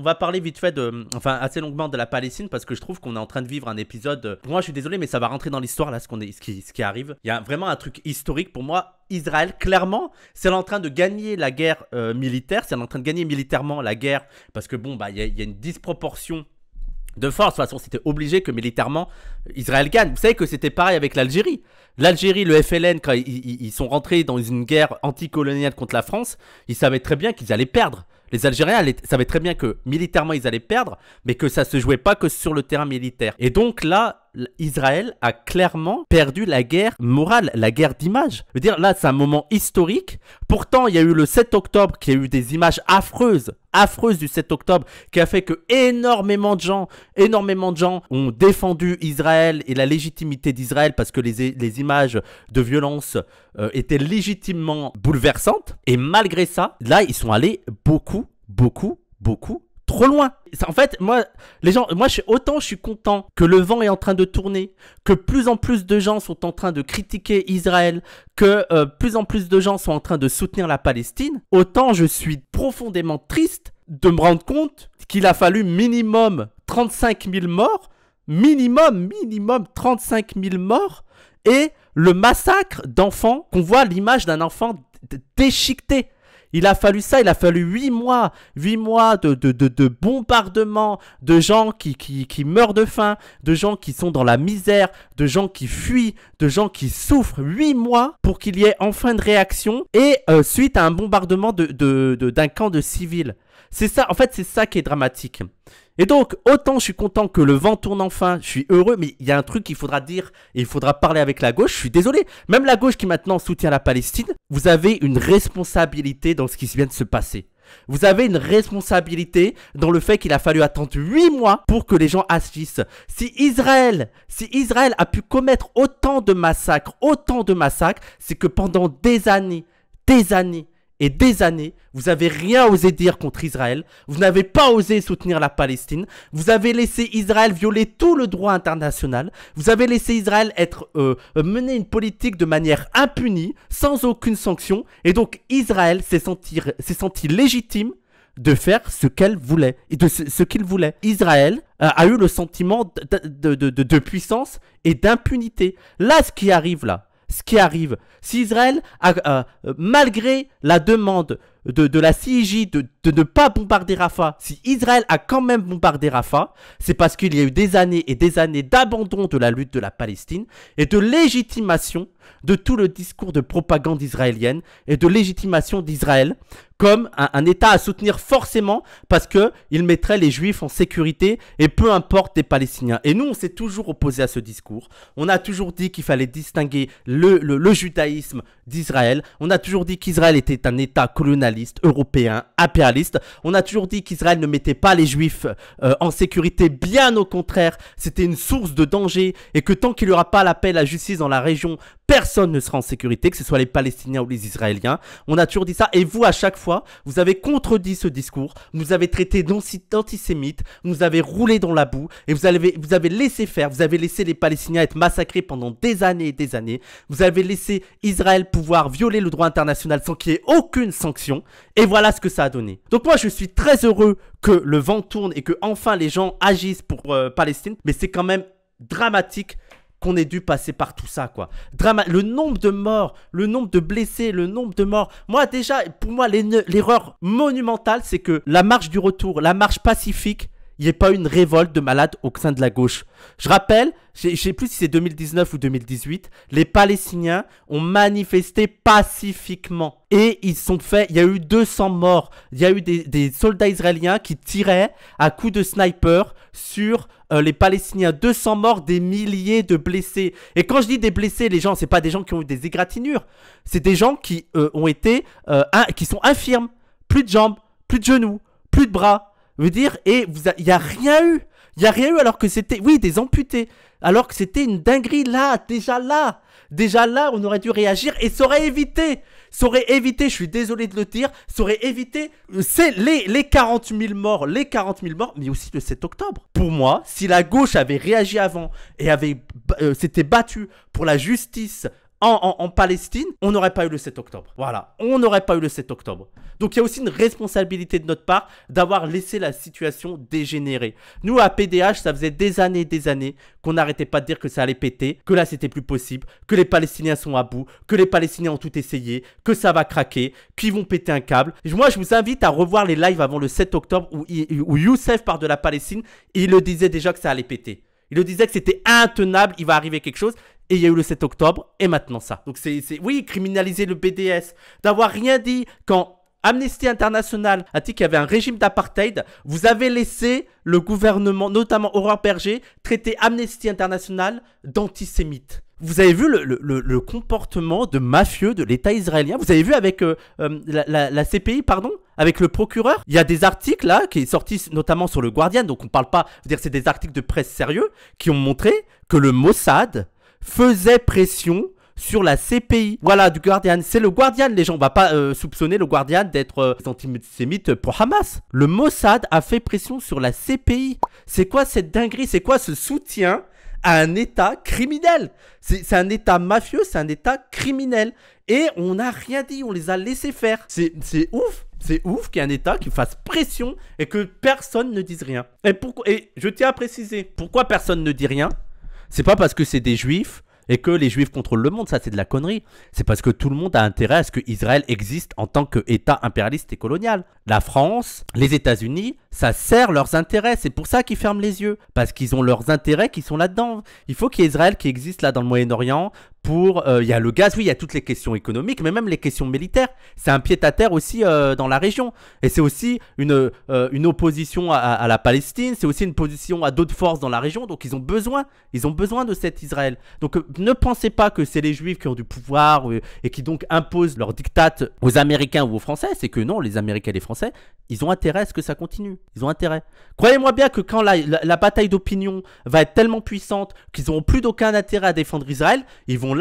On va parler vite fait de, mm, enfin assez longuement de la Palestine parce que je trouve qu'on est en train de vivre un épisode. Euh, moi, je suis désolé, mais ça va rentrer dans l'histoire là, ce, qu'on ce, qui, arrive. Il y a vraiment un truc historique pour moi. Israël, clairement, c'est en train de gagner la guerre euh, militaire, c'est en train de gagner militairement la guerre parce que bon, bah il y, a une disproportion de force. De toute façon, c'était obligé que militairement euh, Israël gagne. Vous savez que c'était pareil avec l'Algérie. L'Algérie, le FLN, quand ils, sont rentrés dans une guerre anticoloniale contre la France, ils savaient très bien qu'ils allaient perdre. Les Algériens savaient très bien que militairement ils allaient perdre, mais que ça se jouait pas que sur le terrain militaire. Et donc là, Israël a clairement perdu la guerre morale, la guerre d'image. Je veux dire, là, c'est un moment historique. Pourtant, il y a eu le 7 octobre qui a eu des images affreuses, affreuses du 7 octobre, qui a fait que énormément de gens, énormément de gens ont défendu Israël et la légitimité d'Israël parce que les, images de violence euh, étaient légitimement bouleversantes. Et malgré ça, là, ils sont allés beaucoup, beaucoup, beaucoup trop loin. En fait, moi, les gens, moi, autant je suis content que le vent est en train de tourner, que plus en plus de gens sont en train de critiquer Israël, que euh, plus en plus de gens sont en train de soutenir la Palestine, autant je suis profondément triste de me rendre compte qu'il a fallu minimum 35 000 morts, minimum, minimum 35 000 morts, et le massacre d'enfants, qu'on voit l'image d'un enfant déchiqueté il a fallu ça, il a fallu 8 mois, 8 mois de, de, de, bombardement, de gens qui, qui, qui, meurent de faim, de gens qui sont dans la misère, de gens qui fuient, de gens qui souffrent, 8 mois pour qu'il y ait enfin de réaction et euh, suite à un bombardement de de, de, camp de civils. C'est ça, en fait, c'est ça qui est dramatique. Et donc, autant je suis content que le vent tourne enfin, je suis heureux, mais il y a un truc qu'il faudra dire et il faudra parler avec la gauche, je suis désolé. Même la gauche qui maintenant soutient la Palestine, vous avez une responsabilité dans ce qui vient de se passer. Vous avez une responsabilité dans le fait qu'il a fallu attendre 8 mois pour que les gens agissent. Si Israël, si Israël a pu commettre autant de massacres, autant de massacres, c'est que pendant des années, des années, et des années, vous n'avez rien osé dire contre Israël, vous n'avez pas osé soutenir la Palestine, vous avez laissé Israël violer tout le droit international, vous avez laissé Israël être euh, mener une politique de manière impunie, sans aucune sanction, et donc Israël s'est senti, senti légitime de faire ce qu'elle voulait et de ce, qu'il voulait. Israël euh, a eu le sentiment de, de puissance et d'impunité. Là, ce qui arrive là, ce qui arrive. Si Israël, a, euh, malgré la demande de, la CIJ de, ne pas bombarder Rafah, si Israël a quand même bombardé Rafah, c'est parce qu'il y a eu des années et des années d'abandon de la lutte de la Palestine et de légitimation de tout le discours de propagande israélienne et de légitimation d'Israël comme un, État à soutenir forcément parce que il mettrait les Juifs en sécurité et peu importe des Palestiniens. Et nous, on s'est toujours opposé à ce discours. On a toujours dit qu'il fallait distinguer le judaïsme d'Israël. On a toujours dit qu'Israël était un État colonial européens, impérialistes. On a toujours dit qu'Israël ne mettait pas les juifs euh, en sécurité, bien au contraire, c'était une source de danger et que tant qu'il n'y aura pas la paix la justice dans la région personne ne sera en sécurité, que ce soit les Palestiniens ou les Israéliens. On a toujours dit ça. Et vous, à chaque fois, vous avez contredit ce discours, vous avez traité d'antisémites, vous avez roulé dans la boue, et vous avez, vous avez laissé faire, vous avez laissé les Palestiniens être massacrés pendant des années et des années, vous avez laissé Israël pouvoir violer le droit international sans qu'il y ait aucune sanction, et voilà ce que ça a donné. Donc moi, je suis très heureux que le vent tourne et que enfin les gens agissent pour euh, Palestine, mais c'est quand même dramatique qu'on ait dû passer par tout ça, quoi. Drama le nombre de morts, le nombre de blessés, le nombre de morts. Moi, déjà, pour moi, l'erreur monumentale, c'est que la marche du retour, la marche pacifique, il n'y a pas une révolte de malades au sein de la gauche. Je rappelle, je ne sais plus si c'est 2019 ou 2018, les Palestiniens ont manifesté pacifiquement. Et ils sont faits, il y a eu 200 morts. Il y a eu des, soldats israéliens qui tiraient à coups de sniper sur euh, les Palestiniens. 200 morts, des milliers de blessés. Et quand je dis des blessés, les gens, c'est pas des gens qui ont eu des égratignures. C'est des gens qui euh, ont été, euh, qui sont infirmes. Plus de jambes, plus de genoux, plus de bras, veux dire, et il n'y a, rien eu. Il n'y a rien eu alors que c'était, oui, des amputés. Alors que c'était une dinguerie là, déjà là. Déjà là, on aurait dû réagir et ça aurait évité. Ça aurait évité, je suis désolé de le dire, ça aurait évité euh, c'est les, les 40 000 morts, les 40 000 morts, mais aussi le 7 octobre. Pour moi, si la gauche avait réagi avant et avait euh, s'était battue pour la justice en, Palestine, on n'aurait pas eu le 7 octobre. Voilà, on n'aurait pas eu le 7 octobre. Donc il y a aussi une responsabilité de notre part d'avoir laissé la situation dégénérer. Nous, à PDH, ça faisait des années et des années qu'on n'arrêtait pas de dire que ça allait péter, que là c'était plus possible, que les Palestiniens sont à bout, que les Palestiniens ont tout essayé, que ça va craquer, qu'ils vont péter un câble. Moi, je vous invite à revoir les lives avant le 7 octobre où, où Youssef part de la Palestine et il le disait déjà que ça allait péter. Il le disait que c'était intenable, il va arriver quelque chose et il y a eu le 7 octobre, et maintenant ça. Donc c'est, oui, criminaliser le BDS, d'avoir rien dit quand Amnesty International a dit qu'il y avait un régime d'apartheid, vous avez laissé le gouvernement, notamment Aurore Berger, traiter Amnesty International d'antisémite. Vous avez vu le, comportement de mafieux de l'État israélien Vous avez vu avec euh, euh, la, CPI, pardon Avec le procureur Il y a des articles là qui sont sortis, notamment sur le Guardian, donc on parle pas, c'est des articles de presse sérieux qui ont montré que le Mossad faisait pression sur la CPI. Voilà, du Guardian. C'est le Guardian, les gens. On va pas euh, soupçonner le Guardian d'être euh, antisémite pour Hamas. Le Mossad a fait pression sur la CPI. C'est quoi cette dinguerie C'est quoi ce soutien à un État criminel C'est un État mafieux, c'est un État criminel. Et on n'a rien dit, on les a laissés faire. C'est ouf c'est ouf qu'il y ait un État qui fasse pression et que personne ne dise rien. Et, pourquoi, et je tiens à préciser, pourquoi personne ne dit rien c'est pas parce que c'est des juifs et que les juifs contrôlent le monde, ça c'est de la connerie. C'est parce que tout le monde a intérêt à ce que Israël existe en tant qu'État impérialiste et colonial. La France, les États-Unis, ça sert leurs intérêts, c'est pour ça qu'ils ferment les yeux, parce qu'ils ont leurs intérêts qui sont là-dedans. Il faut qu'il y ait Israël qui existe là dans le Moyen-Orient, pour... Euh, il y a le gaz, oui, il y a toutes les questions économiques, mais même les questions militaires. C'est un pied-à-terre aussi euh, dans la région. Et c'est aussi une, euh, une opposition à, la Palestine, c'est aussi une position à d'autres forces dans la région. Donc ils ont besoin, ils ont besoin de cet Israël. Donc ne pensez pas que c'est les Juifs qui ont du pouvoir et qui donc imposent leur diktat aux Américains ou aux Français. C'est que non, les Américains et les Français, ils ont intérêt à ce que ça continue. Ils ont intérêt. Croyez-moi bien que quand la, la bataille d'opinion va être tellement puissante qu'ils n'auront plus d'aucun intérêt à défendre Israël, ils vont ont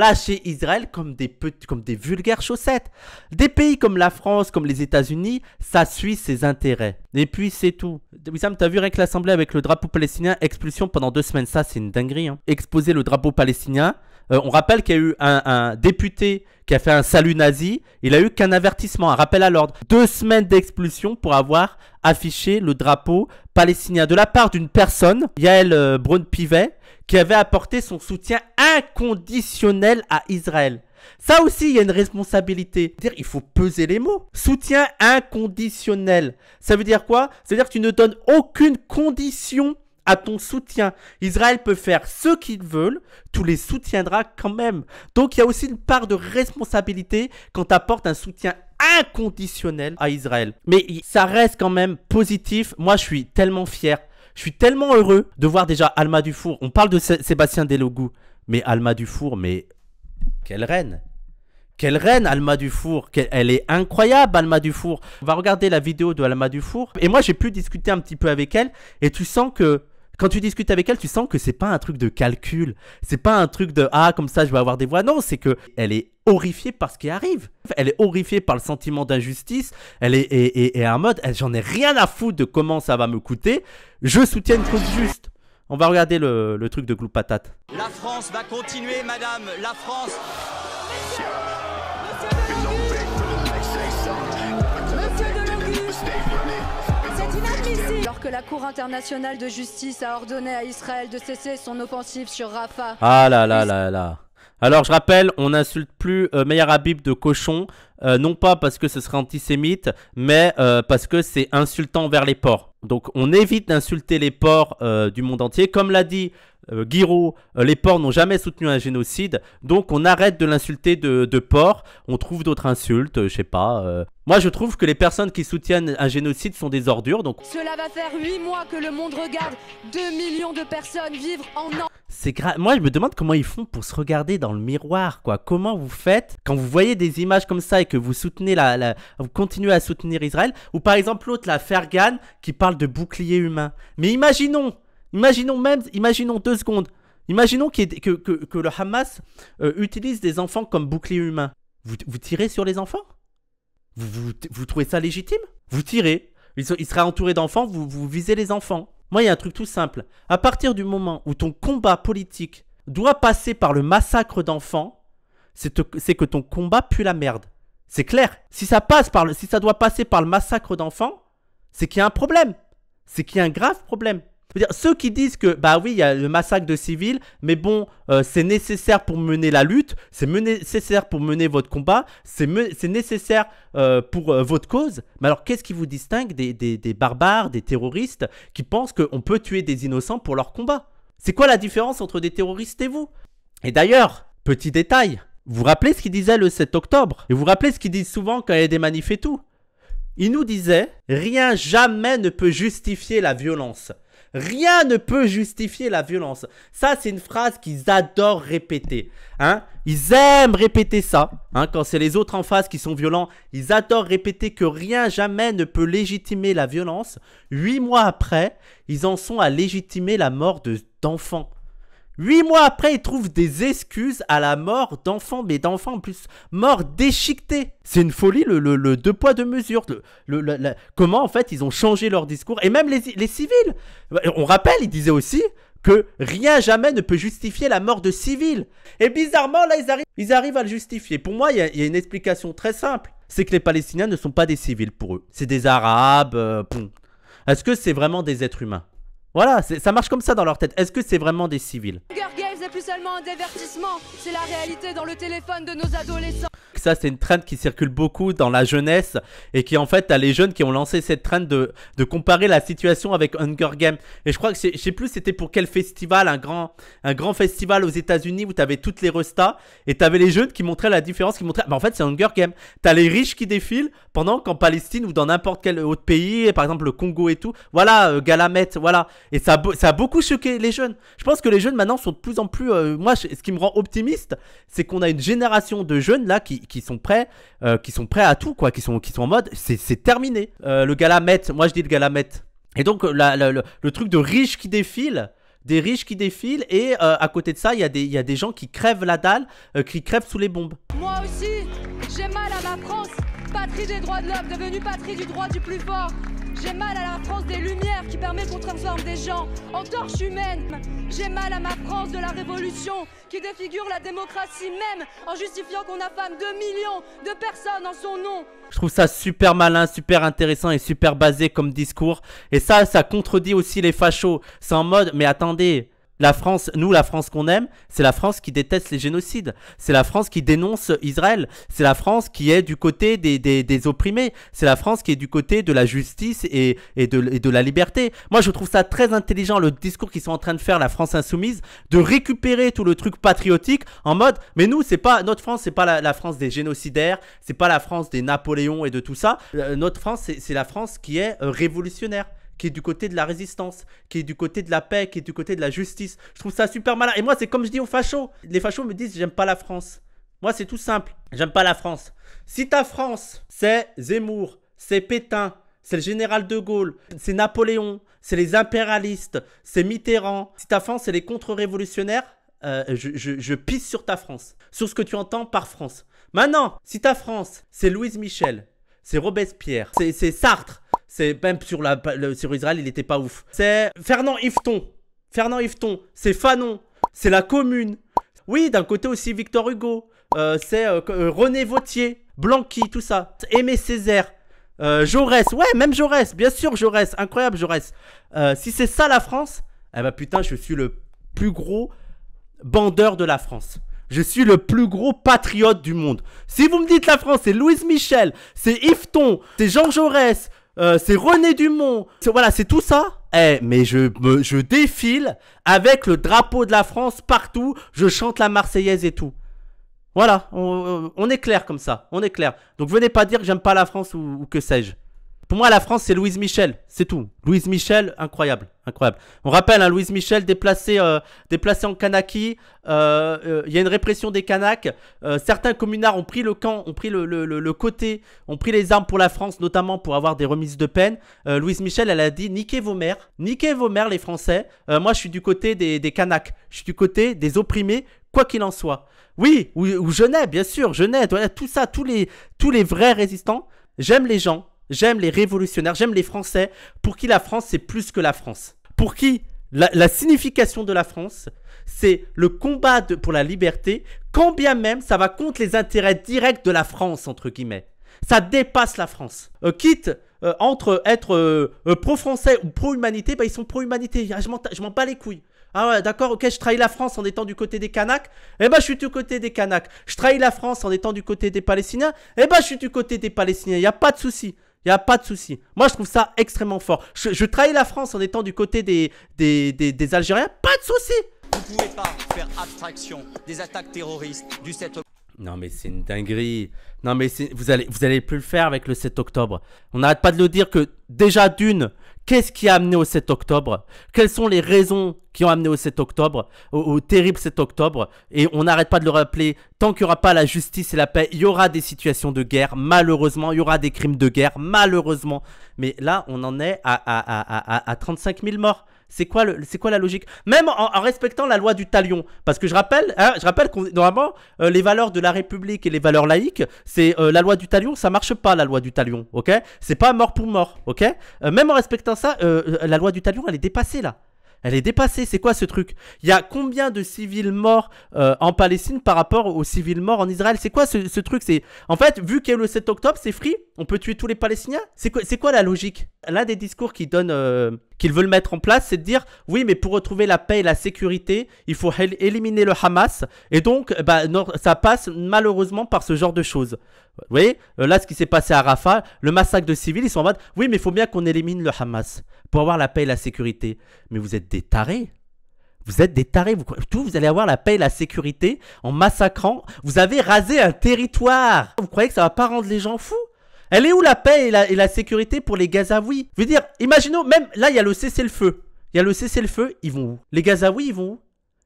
Israël comme des, comme des vulgaires chaussettes. Des pays comme la France, comme les États-Unis, ça suit ses intérêts. Et puis c'est tout. Wissam, t'as vu rien que l'Assemblée avec le drapeau palestinien, expulsion pendant deux semaines, ça c'est une dinguerie. Hein. Exposer le drapeau palestinien, euh, on rappelle qu'il y a eu un, député qui a fait un salut nazi. Il a eu qu'un avertissement, un rappel à l'ordre. Deux semaines d'expulsion pour avoir affiché le drapeau palestinien de la part d'une personne, Yael euh, Braun-Pivet, qui avait apporté son soutien inconditionnel à Israël. Ça aussi, il y a une responsabilité. Dire, il faut peser les mots. Soutien inconditionnel. Ça veut dire quoi Ça veut dire que tu ne donnes aucune condition à ton soutien. Israël peut faire ce qu'il veut, tu les soutiendras quand même. Donc il y a aussi une part de responsabilité quand tu apportes un soutien inconditionnel à Israël. Mais ça reste quand même positif. Moi, je suis tellement fier. Je suis tellement heureux de voir déjà Alma Dufour. On parle de Sébastien Delogou, mais Alma Dufour, mais quelle reine quelle reine, Alma Dufour Elle est incroyable, Alma Dufour On va regarder la vidéo de Alma Dufour. Et moi, j'ai pu discuter un petit peu avec elle. Et tu sens que quand tu discutes avec elle, tu sens que c'est pas un truc de calcul, c'est pas un truc de ah comme ça je vais avoir des voix. Non, c'est que elle est horrifiée par ce qui arrive. Elle est horrifiée par le sentiment d'injustice. Elle est et, en mode j'en ai rien à foutre de comment ça va me coûter. Je soutiens une juste. On va regarder le, truc de Glou Patate. La France va continuer, madame. La France alors que la Cour internationale de justice a ordonné à Israël de cesser son offensive sur Rafah. Ah là là là là. Alors je rappelle, on n'insulte plus euh, Meir Meyer Habib de cochon, euh, non pas parce que ce serait antisémite, mais euh, parce que c'est insultant vers les porcs. Donc on évite d'insulter les porcs du monde entier. Comme l'a dit euh, Guiraud, euh, les porcs n'ont jamais soutenu un génocide, donc on arrête de l'insulter de, de porc, on trouve d'autres insultes, euh, je sais pas. Moi je trouve que les personnes qui soutiennent un génocide sont des ordures, donc... Cela va faire 8 mois que le monde regarde 2 millions de personnes vivre en... C'est grave. Moi je me demande comment ils font pour se regarder dans le miroir, quoi. Comment vous faites quand vous voyez des images comme ça et que vous soutenez la... Vous continuez à soutenir Israël, ou par exemple l'autre, la Fergan, qui parle de bouclier humain. Mais imaginons Imaginons même, imaginons deux secondes, imaginons que, le Hamas euh, utilise des enfants comme bouclier humain. Vous, tirez sur les enfants vous, trouvez ça légitime Vous tirez. Il, seraient sera entouré d'enfants, vous, vous visez les enfants. Moi, il y a un truc tout simple. À partir du moment où ton combat politique doit passer par le massacre d'enfants, c'est que ton combat pue la merde. C'est clair. Si ça, passe par si ça doit passer par le massacre d'enfants, c'est qu'il y a un problème. C'est qu'il y a un grave problème ceux qui disent que, bah oui, il y a le massacre de civils, mais bon, euh, c'est nécessaire pour mener la lutte, c'est nécessaire pour mener votre combat, c'est nécessaire euh, pour euh, votre cause. Mais alors, qu'est-ce qui vous distingue des, barbares, des terroristes qui pensent qu'on peut tuer des innocents pour leur combat C'est quoi la différence entre des terroristes et vous Et d'ailleurs, petit détail, vous vous rappelez ce qu'il disait le 7 octobre Et vous vous rappelez ce qu'ils disent souvent quand il y a des manifs et tout Ils nous disait Rien jamais ne peut justifier la violence ». Rien ne peut justifier la violence. Ça, c'est une phrase qu'ils adorent répéter. Hein ils aiment répéter ça. Hein. quand c'est les autres en face qui sont violents, ils adorent répéter que rien jamais ne peut légitimer la violence. Huit mois après, ils en sont à légitimer la mort d'enfants. Huit mois après, ils trouvent des excuses à la mort d'enfants, mais d'enfants en plus morts déchiquetés. C'est une folie, le, deux poids, deux mesures. comment en fait ils ont changé leur discours, et même les, civils. On rappelle, ils disaient aussi que rien jamais ne peut justifier la mort de civils. Et bizarrement, là, ils, arrivent, ils arrivent à le justifier. Pour moi, il y, a une explication très simple. C'est que les Palestiniens ne sont pas des civils pour eux. C'est des Arabes. Euh, Est-ce que c'est vraiment des êtres humains voilà, ça marche comme ça dans leur tête. Est-ce que c'est vraiment des civils c'est plus seulement un divertissement, c'est la réalité dans le téléphone de nos adolescents. Ça, c'est une trend qui circule beaucoup dans la jeunesse et qui, en fait, a les jeunes qui ont lancé cette trend de, de comparer la situation avec Hunger Games. Et je crois que, je plus, c'était pour quel festival, un grand, un grand festival aux États-Unis où t'avais toutes les restas et tu t'avais les jeunes qui montraient la différence, qui montraient, mais en fait, c'est Hunger Games. T'as les riches qui défilent pendant qu'en Palestine ou dans n'importe quel autre pays, par exemple le Congo et tout, voilà, euh, Galamet, voilà. Et ça, ça a beaucoup choqué les jeunes. Je pense que les jeunes maintenant sont de plus en plus. Euh, moi, ce qui me rend optimiste, c'est qu'on a une génération de jeunes là qui, sont prêts, euh, qui sont prêts à tout, quoi, qui sont, qui sont en mode, c'est terminé. Euh, le gala Met, moi je dis le gala Met. Et donc le, truc de riches qui défilent, des riches qui défilent et à côté de ça, il y, a des, y des gens qui crèvent la dalle, qui crèvent sous les bombes. Moi aussi, j'ai mal à la France, patrie des droits de l'homme, devenue patrie du droit du plus fort. J'ai mal à la France des Lumières qui permet qu'on transforme des gens en torches humaines. J'ai mal à ma France de la Révolution qui défigure la démocratie même en justifiant qu'on affame 2 millions de personnes en son nom. Je trouve ça super malin, super intéressant et super basé comme discours. Et ça, ça contredit aussi les fachos. C'est en mode, mais attendez, la France, nous, la France qu'on aime, c'est la France qui déteste les génocides. C'est la France qui dénonce Israël. C'est la France qui est du côté des, des, des opprimés. C'est la France qui est du côté de la justice et, et, de, et, de, la liberté. Moi, je trouve ça très intelligent, le discours qu'ils sont en train de faire, la France insoumise, de récupérer tout le truc patriotique en mode, mais nous, c'est pas, notre France, c'est pas la, la, France des génocidaires, c'est pas la France des Napoléons et de tout ça. Euh, notre France, c'est la France qui est euh, révolutionnaire qui est du côté de la résistance, qui est du côté de la paix, qui est du côté de la justice. Je trouve ça super malin. Et moi, c'est comme je dis aux fachos. Les fachos me disent, j'aime pas la France. Moi, c'est tout simple. J'aime pas la France. Si ta France, c'est Zemmour, c'est Pétain, c'est le général de Gaulle, c'est Napoléon, c'est les impérialistes, c'est Mitterrand. Si ta France, c'est les contre-révolutionnaires, euh, je, je, pisse sur ta France, sur ce que tu entends par France. Maintenant, si ta France, c'est Louise Michel, c'est Robespierre, c'est Sartre, c'est même sur, la, sur Israël, il était pas ouf. C'est Fernand Yveton. Fernand Yveton, c'est Fanon, c'est la commune. Oui, d'un côté aussi Victor Hugo, euh, c'est euh, euh, René Vautier, Blanqui, tout ça. Aimé Césaire, Jaurès, ouais, même Jaurès, bien sûr Jaurès, incroyable Jaurès. si c'est ça la France, eh ben putain, je suis le plus gros bandeur de la France. Je suis le plus gros patriote du monde. Si vous me dites la France, c'est Louise Michel, c'est Yveton, c'est Jean Jaurès, euh, c'est René Dumont, voilà, c'est tout ça. Eh, mais je, je défile avec le drapeau de la France partout, je chante la Marseillaise et tout. Voilà, on, est clair comme ça, on est clair. Donc venez pas dire que j'aime pas la France ou que sais-je. Pour moi, la France, c'est Louise Michel, c'est tout. Louise Michel, incroyable, incroyable. On rappelle, hein, Louise Michel déplacée, euh, déplacé en Kanaki. Euh, euh, il euh, y a une répression des Kanaks. Euh, certains communards ont pris le camp, ont pris le, le, le, côté, ont pris les armes pour la France, notamment pour avoir des remises de peine. Louise Michel, elle a dit niquez vos mères, niquez vos mères les Français. moi, je suis du côté des, des Kanaks, je suis du côté des opprimés, quoi qu'il en soit. Oui, ou, ou n'ai, bien sûr, je voilà, tout ça, tous les, tous les vrais résistants. J'aime les gens, j'aime les révolutionnaires, j'aime les Français, pour qui la France, c'est plus que la France. Pour qui la, signification de la France, c'est le combat pour la liberté, quand bien même ça va contre les intérêts directs de la France, entre guillemets. Ça dépasse la France. Euh, quitte euh, entre être euh, pro-français ou pro-humanité, bah, ils sont pro-humanité. Ah, je m'en bats les couilles. Ah ouais, d'accord, ok, je trahis la France en étant du côté des Kanaks. Eh ben, je suis du côté des Kanaks. Je trahis la France en étant du côté des Palestiniens. Eh ben, je suis du côté des Palestiniens. Il n'y a pas de souci. Il a pas de souci. Moi, je trouve ça extrêmement fort. Je, trahis la France en étant du côté des, des, des, Algériens. Pas de souci. Vous pouvez pas faire abstraction des attaques terroristes du 7 octobre. Non, mais c'est une dinguerie. Non, mais vous allez, vous allez plus le faire avec le 7 octobre. On n'arrête pas de le dire que déjà d'une, Qu'est-ce qui a amené au 7 octobre Quelles sont les raisons qui ont amené au 7 octobre, au, terrible 7 octobre Et on n'arrête pas de le rappeler, tant qu'il n'y aura pas la justice et la paix, il y aura des situations de guerre, malheureusement, il y aura des crimes de guerre, malheureusement. Mais là, on en est à, à 35 000 morts. C'est quoi, le, c'est quoi la logique Même en, respectant la loi du talion. Parce que je rappelle, hein, je rappelle que normalement, euh, les valeurs de la République et les valeurs laïques, c'est euh, la loi du talion, ça marche pas la loi du talion, ok C'est pas mort pour mort, ok euh, Même en respectant ça, la loi du talion, elle est dépassée là. Elle est dépassée, c'est quoi ce truc Il y a combien de civils morts en Palestine par rapport aux civils morts en Israël C'est quoi ce, truc C'est En fait, vu qu'il y le 7 octobre, c'est free on peut tuer tous les Palestiniens C'est quoi, la logique L'un des discours qu'ils donnent, euh, qu'ils veulent mettre en place, c'est de dire oui, mais pour retrouver la paix et la sécurité, il faut éliminer le Hamas. Et donc, eh ben, ça passe malheureusement par ce genre de choses. Vous voyez, euh, là, ce qui s'est passé à Rafah, le massacre de civils, ils sont en mode oui, mais il faut bien qu'on élimine le Hamas pour avoir la paix et la sécurité. Mais vous êtes des tarés. Vous êtes des tarés, vous, vous allez avoir la paix et la sécurité en massacrant. Vous avez rasé un territoire. Vous croyez que ça va pas rendre les gens fous elle est où la paix et la, sécurité pour les Gazaouis Je veux dire, imaginons, même là, il y a le cessez-le-feu. Il y a le cessez-le-feu, ils vont où Les Gazaouis, ils vont où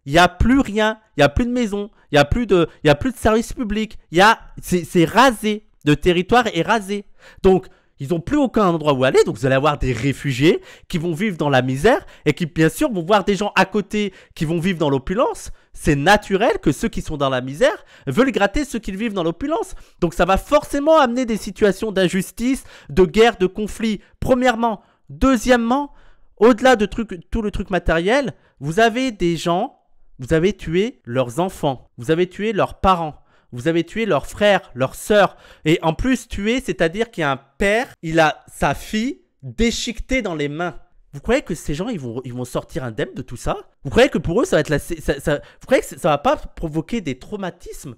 Il n'y a plus rien. Il n'y a plus de maison. Il n'y a plus de, a plus de services publics. Il y a, c'est rasé. Le territoire est rasé. Donc, ils n'ont plus aucun endroit où aller, donc vous allez avoir des réfugiés qui vont vivre dans la misère et qui, bien sûr, vont voir des gens à côté qui vont vivre dans l'opulence c'est naturel que ceux qui sont dans la misère veulent gratter ceux qui vivent dans l'opulence. Donc ça va forcément amener des situations d'injustice, de guerre, de conflit, premièrement. Deuxièmement, au-delà de tout le truc matériel, vous avez des gens, vous avez tué leurs enfants, vous avez tué leurs parents, vous avez tué leurs frères, leurs sœurs. Et en plus, tuer, c'est-à-dire qu'il y a un père, il a sa fille déchiquetée dans les mains. Vous croyez que ces gens, ils vont, ils vont sortir indemnes de tout ça Vous croyez que pour eux, ça va être la... Ça, Vous croyez que ça va pas provoquer des traumatismes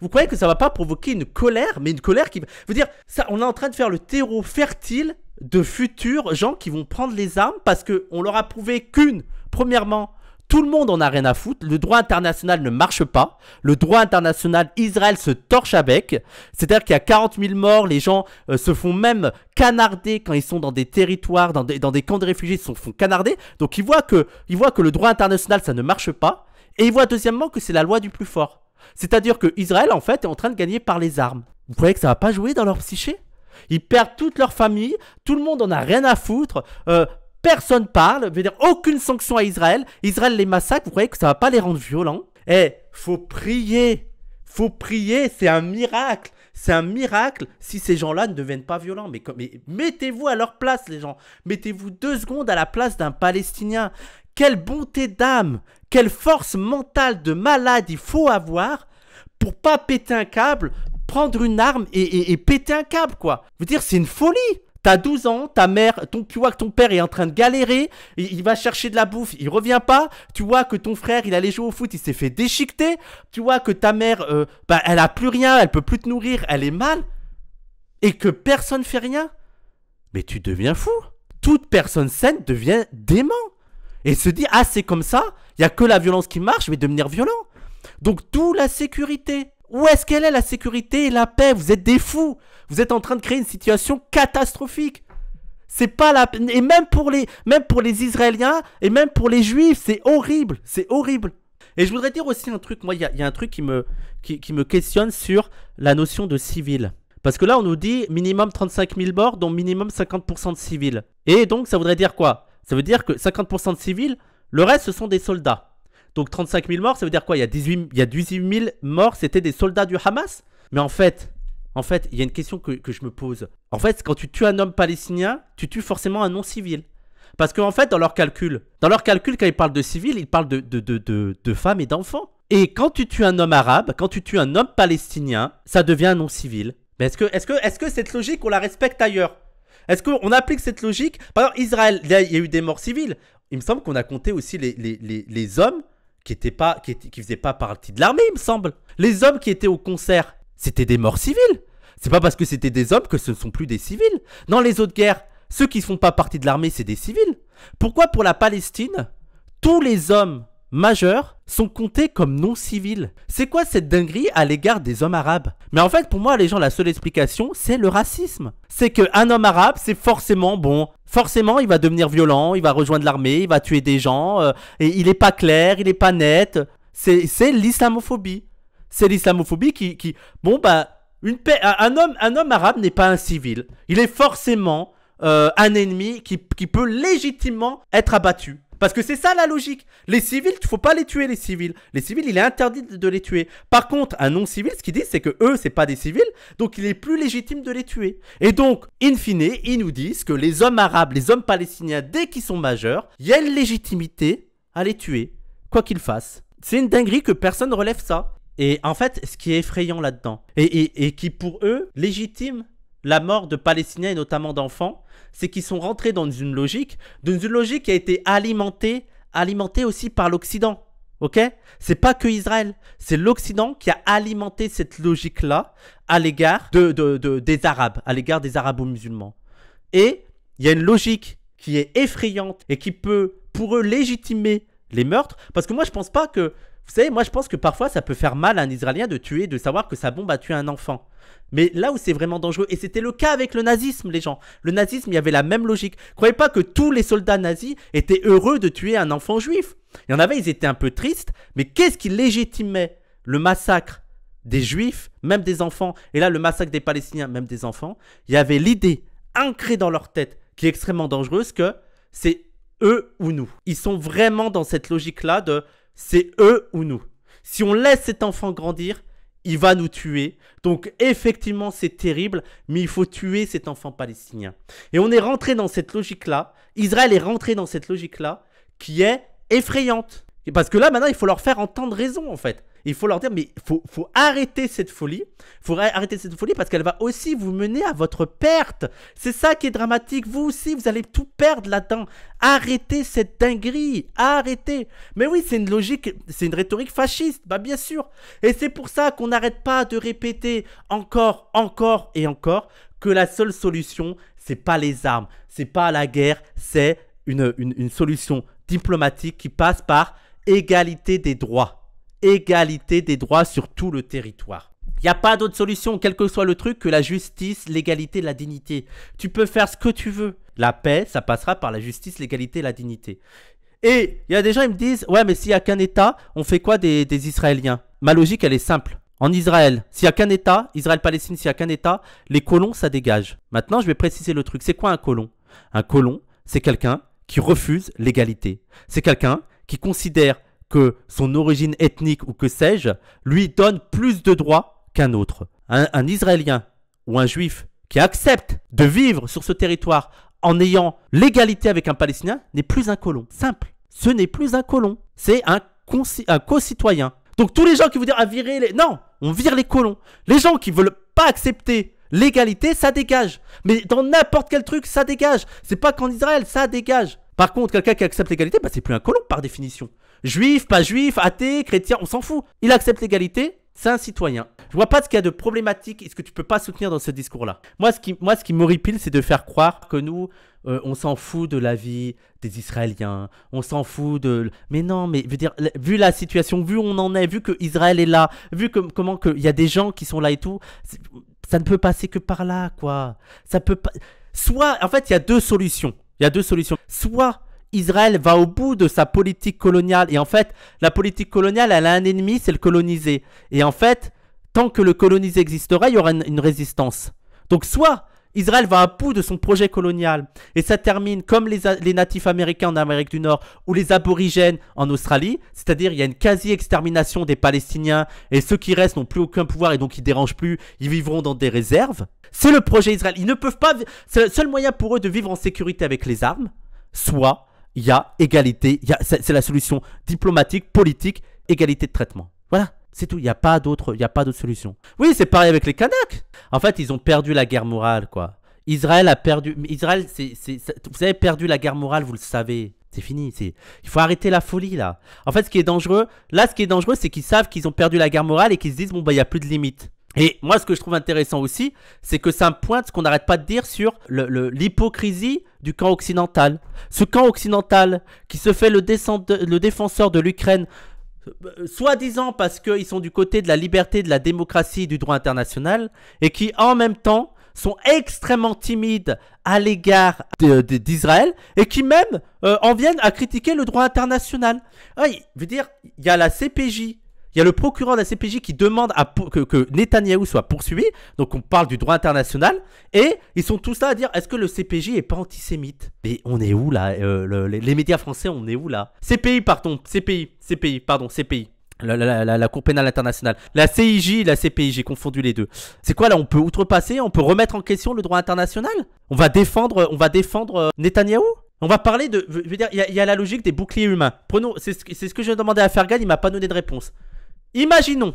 vous croyez que ça va pas provoquer une colère, mais une colère qui veut dire ça on est en train de faire le terreau fertile de futurs gens qui vont prendre les armes parce que on leur a prouvé qu'une premièrement tout le monde en a rien à foutre. Le droit international ne marche pas. Le droit international, Israël se torche avec. C'est-à-dire qu'il y a 40 000 morts. Les gens euh, se font même canarder quand ils sont dans des territoires, dans des, camps de réfugiés, ils se font canarder. Donc ils voient, que, ils voient que le droit international, ça ne marche pas. Et ils voient deuxièmement que c'est la loi du plus fort. C'est-à-dire que Israël, en fait, est en train de gagner par les armes. Vous voyez que ça va pas jouer dans leur psyché ils perdent toute leur famille, tout le monde en a rien à foutre. Euh, personne parle, je dire aucune sanction à Israël. Israël les massacre, vous croyez que ça va pas les rendre violents Eh, faut prier, faut prier, c'est un miracle. C'est un miracle si ces gens-là ne deviennent pas violents. Mais, mettez-vous à leur place, les gens. Mettez-vous deux secondes à la place d'un Palestinien. Quelle bonté d'âme, quelle force mentale de malade il faut avoir pour pas péter un câble, prendre une arme et, péter un câble, quoi. Je dire, c'est une folie. T'as 12 ans, ta mère, tu vois que ton père est en train de galérer, il, va chercher de la bouffe, il revient pas, tu vois que ton frère, il allait jouer au foot, il s'est fait déchiqueter, tu vois que ta mère, euh, bah, elle a plus rien, elle peut plus te nourrir, elle est mal, et que personne fait rien. Mais tu deviens fou. Toute personne saine devient dément. Et se dit, ah c'est comme ça, il n'y a que la violence qui marche, je vais devenir violent. Donc d'où la sécurité. Où est-ce qu'elle est la sécurité et la paix Vous êtes des fous. Vous êtes en train de créer une situation catastrophique. C'est pas la et même pour les même pour les Israéliens et même pour les Juifs, c'est horrible, c'est horrible. Et je voudrais dire aussi un truc. Moi, il y, a un truc qui me qui me questionne sur la notion de civil. Parce que là, on nous dit minimum 35 000 morts, dont minimum 50% de civils. Et donc, ça voudrait dire quoi Ça veut dire que 50% de civils, le reste, ce sont des soldats. Donc 35 000 morts, ça veut dire quoi il y, a 18, il y 000 morts, c'était des soldats du Hamas Mais en fait, en fait, il y a une question que, je me pose. En fait, quand tu tues un homme palestinien, tu tues forcément un non-civil. Parce qu'en fait, dans leur calcul, dans leur calcul, quand ils parlent de civils, ils parlent de, de, femmes et d'enfants. Et quand tu tues un homme arabe, quand tu tues un homme palestinien, ça devient un non-civil. Mais est-ce que, est -ce que, est -ce que cette logique, on la respecte ailleurs Est-ce qu'on applique cette logique Par exemple, Israël, il y, a, eu des morts civiles. Il me semble qu'on a compté aussi les hommes qui était pas, qui, faisait pas partie de l'armée, il me semble. Les hommes qui étaient au concert, c'était des morts civiles. C'est pas parce que c'était des hommes que ce ne sont plus des civils. Dans les autres guerres, ceux qui ne font pas partie de l'armée, c'est des civils. Pourquoi pour la Palestine, tous les hommes majeurs sont comptés comme non civils C'est quoi cette dinguerie à l'égard des hommes arabes Mais en fait, pour moi, les gens, la seule explication, c'est le racisme. C'est qu'un homme arabe, c'est forcément, bon, forcément, il va devenir violent, il va rejoindre l'armée, il va tuer des gens, euh, et il n'est pas clair, il n'est pas net. C'est l'islamophobie. C'est l'islamophobie qui, qui, Bon, bah, une un, homme, un homme arabe n'est pas un civil. Il est forcément euh, un ennemi qui peut légitimement être abattu. Parce que c'est ça la logique. Les civils, il faut pas les tuer, les civils. Les civils, il est interdit de les tuer. Par contre, un non-civil, ce qu'ils disent, c'est que eux, c'est pas des civils, donc il est plus légitime de les tuer. Et donc, in fine, ils nous disent que les hommes arabes, les hommes palestiniens, dès qu'ils sont majeurs, il y a une légitimité à les tuer, quoi qu'ils fassent. C'est une dinguerie que personne ne relève ça. Et en fait, ce qui est effrayant là-dedans, et, et qui pour eux légitime la mort de Palestiniens et notamment d'enfants, c'est qu'ils sont rentrés dans une logique, dans une logique qui a été alimentée, alimentée aussi par l'Occident. Ok C'est pas que Israël, c'est l'Occident qui a alimenté cette logique-là à l'égard de, des Arabes, à l'égard des Arabo-musulmans. Et il y a une logique qui est effrayante et qui peut, pour eux, légitimer les meurtres. Parce que moi, je pense pas que vous savez, moi je pense que parfois ça peut faire mal à un Israélien de tuer, de savoir que sa bombe a tué un enfant. Mais là où c'est vraiment dangereux, et c'était le cas avec le nazisme, les gens. Le nazisme, il y avait la même logique. Croyez pas que tous les soldats nazis étaient heureux de tuer un enfant juif. Il y en avait, ils étaient un peu tristes, mais qu'est-ce qui légitimait le massacre des juifs, même des enfants, et là le massacre des Palestiniens, même des enfants Il y avait l'idée ancrée dans leur tête, qui est extrêmement dangereuse, que c'est eux ou nous. Ils sont vraiment dans cette logique-là de c'est eux ou nous. Si on laisse cet enfant grandir, il va nous tuer. Donc effectivement, c'est terrible, mais il faut tuer cet enfant palestinien. Et on est rentré dans cette logique-là, Israël est rentré dans cette logique-là, qui est effrayante. parce que là, maintenant, il faut leur faire entendre raison, en fait il faut leur dire, mais faut, faut arrêter cette folie. faut arrêter cette folie parce qu'elle va aussi vous mener à votre perte. C'est ça qui est dramatique. Vous aussi, vous allez tout perdre là-dedans. Arrêtez cette dinguerie. Arrêtez. Mais oui, c'est une logique, c'est une rhétorique fasciste. Bah, bien sûr. Et c'est pour ça qu'on n'arrête pas de répéter encore, encore et encore que la seule solution, c'est pas les armes, c'est pas la guerre, c'est une, une solution diplomatique qui passe par égalité des droits égalité des droits sur tout le territoire. Il n'y a pas d'autre solution, quel que soit le truc, que la justice, l'égalité, la dignité. Tu peux faire ce que tu veux. La paix, ça passera par la justice, l'égalité, la dignité. Et il y a des gens, ils me disent, ouais, mais s'il n'y a qu'un État, on fait quoi des, Israéliens Ma logique, elle est simple. En Israël, s'il n'y a qu'un État, Israël-Palestine, s'il n'y a qu'un État, les colons, ça dégage. Maintenant, je vais préciser le truc. C'est quoi un colon Un colon, c'est quelqu'un qui refuse l'égalité. C'est quelqu'un qui considère que son origine ethnique ou que sais-je, lui donne plus de droits qu'un autre. Un, Israélien ou un Juif qui accepte de vivre sur ce territoire en ayant l'égalité avec un Palestinien n'est plus un colon. Simple. Ce n'est plus un colon. C'est un, un co-citoyen. Donc tous les gens qui vous disent à ah, virer les... Non, on vire les colons. Les gens qui veulent pas accepter l'égalité, ça dégage. Mais dans n'importe quel truc, ça dégage. C'est pas qu'en Israël, ça dégage. Par contre, quelqu'un qui accepte l'égalité, bah, c'est plus un colon par définition. Juif, pas juif, athée, chrétien, on s'en fout. Il accepte l'égalité, c'est un citoyen. Je vois pas ce qu'il y a de problématique et ce que tu peux pas soutenir dans ce discours-là. Moi, ce qui, moi, ce m'horripile, c'est de faire croire que nous, euh, on s'en fout de la vie des Israéliens, on s'en fout de... Mais non, mais dire, vu la situation, vu où on en est, vu que Israël est là, vu que, comment qu'il y a des gens qui sont là et tout, ça ne peut passer que par là, quoi. Ça peut pas... Soit, en fait, il y a deux solutions. Il y a deux solutions. Soit Israël va au bout de sa politique coloniale. Et en fait, la politique coloniale, elle a un ennemi, c'est le colonisé. Et en fait, tant que le colonisé existera, il y aura une, résistance. Donc soit Israël va à bout de son projet colonial. Et ça termine comme les, les, natifs américains en Amérique du Nord ou les aborigènes en Australie. C'est-à-dire il y a une quasi-extermination des Palestiniens et ceux qui restent n'ont plus aucun pouvoir et donc ils dérangent plus. Ils vivront dans des réserves. C'est le projet Israël. Ils ne peuvent pas... C'est le seul moyen pour eux de vivre en sécurité avec les armes. Soit il y a égalité, c'est la solution diplomatique, politique, égalité de traitement. Voilà, c'est tout, il n'y a pas d'autre solution. Oui, c'est pareil avec les Kanaks. En fait, ils ont perdu la guerre morale, quoi. Israël a perdu... Israël, vous avez perdu la guerre morale, vous le savez. C'est fini, il faut arrêter la folie là. En fait, ce qui est dangereux, là, ce qui est dangereux, c'est qu'ils savent qu'ils ont perdu la guerre morale et qu'ils se disent, bon, bah, il n'y a plus de limite. Et moi, ce que je trouve intéressant aussi, c'est que ça pointe ce qu'on n'arrête pas de dire sur l'hypocrisie le, du camp occidental. Ce camp occidental qui se fait le, défenseur de l'Ukraine, euh, soi-disant parce qu'ils sont du côté de la liberté, de la démocratie, du droit international, et qui en même temps sont extrêmement timides à l'égard d'Israël et qui même euh, en viennent à critiquer le droit international. Oui, ah, je veux dire, il y a la CPJ il y a le procureur de la CPJ qui demande à que, Netanyahou soit poursuivi. Donc on parle du droit international. Et ils sont tous là à dire est-ce que le CPJ est pas antisémite Mais on est où là euh, les, médias français, on est où là CPI, pardon. CPI. CPI, pardon. CPI. La, Cour pénale internationale. La CIJ, la CPI, j'ai confondu les deux. C'est quoi là On peut outrepasser, on peut remettre en question le droit international On va défendre, on va défendre euh, Netanyahou on va parler de. dire, il y, a la logique des boucliers humains. Prenons, c'est ce, que je demandé à Fergal, il m'a pas donné de réponse. Imaginons,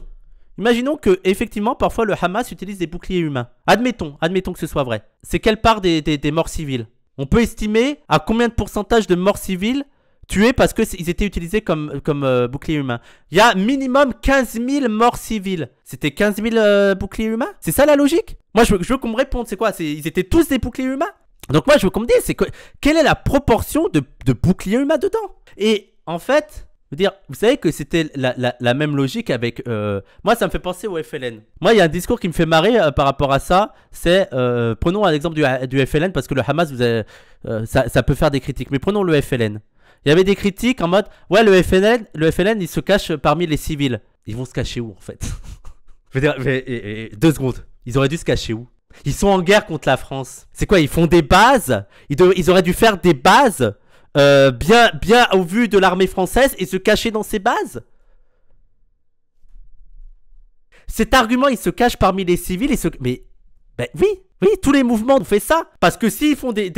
imaginons que effectivement parfois le Hamas utilise des boucliers humains. Admettons, admettons que ce soit vrai. C'est quelle part des, morts civiles On peut estimer à combien de pourcentage de morts civiles tués parce qu'ils étaient utilisés comme, comme euh, boucliers humains. Il y a minimum 15 000 morts civiles. C'était 15 000 euh, boucliers humains C'est ça la logique Moi, je veux, qu'on me réponde, c'est quoi Ils étaient tous des boucliers humains Donc moi, je veux qu'on me dise, c'est que, quelle est la proportion de, de boucliers humains dedans Et en fait, dire, vous savez que c'était la, la, même logique avec... Euh, moi, ça me fait penser au FLN. Moi, il y a un discours qui me fait marrer euh, par rapport à ça. C'est, euh, prenons un exemple du, FLN, parce que le Hamas, vous ça, ça, peut faire des critiques. Mais prenons le FLN. Il y avait des critiques en mode, ouais, le FLN, le FLN, il se cache parmi les civils. Ils vont se cacher où, en fait dire, deux secondes. Ils auraient dû se cacher où Ils sont en guerre contre la France. C'est quoi Ils font des bases ils auraient dû faire des bases euh, bien, bien au vu de l'armée française et se cacher dans ses bases Cet argument, il se cache parmi les civils et Mais... Ben oui, oui, tous les mouvements ont fait ça. Parce que s'ils font des,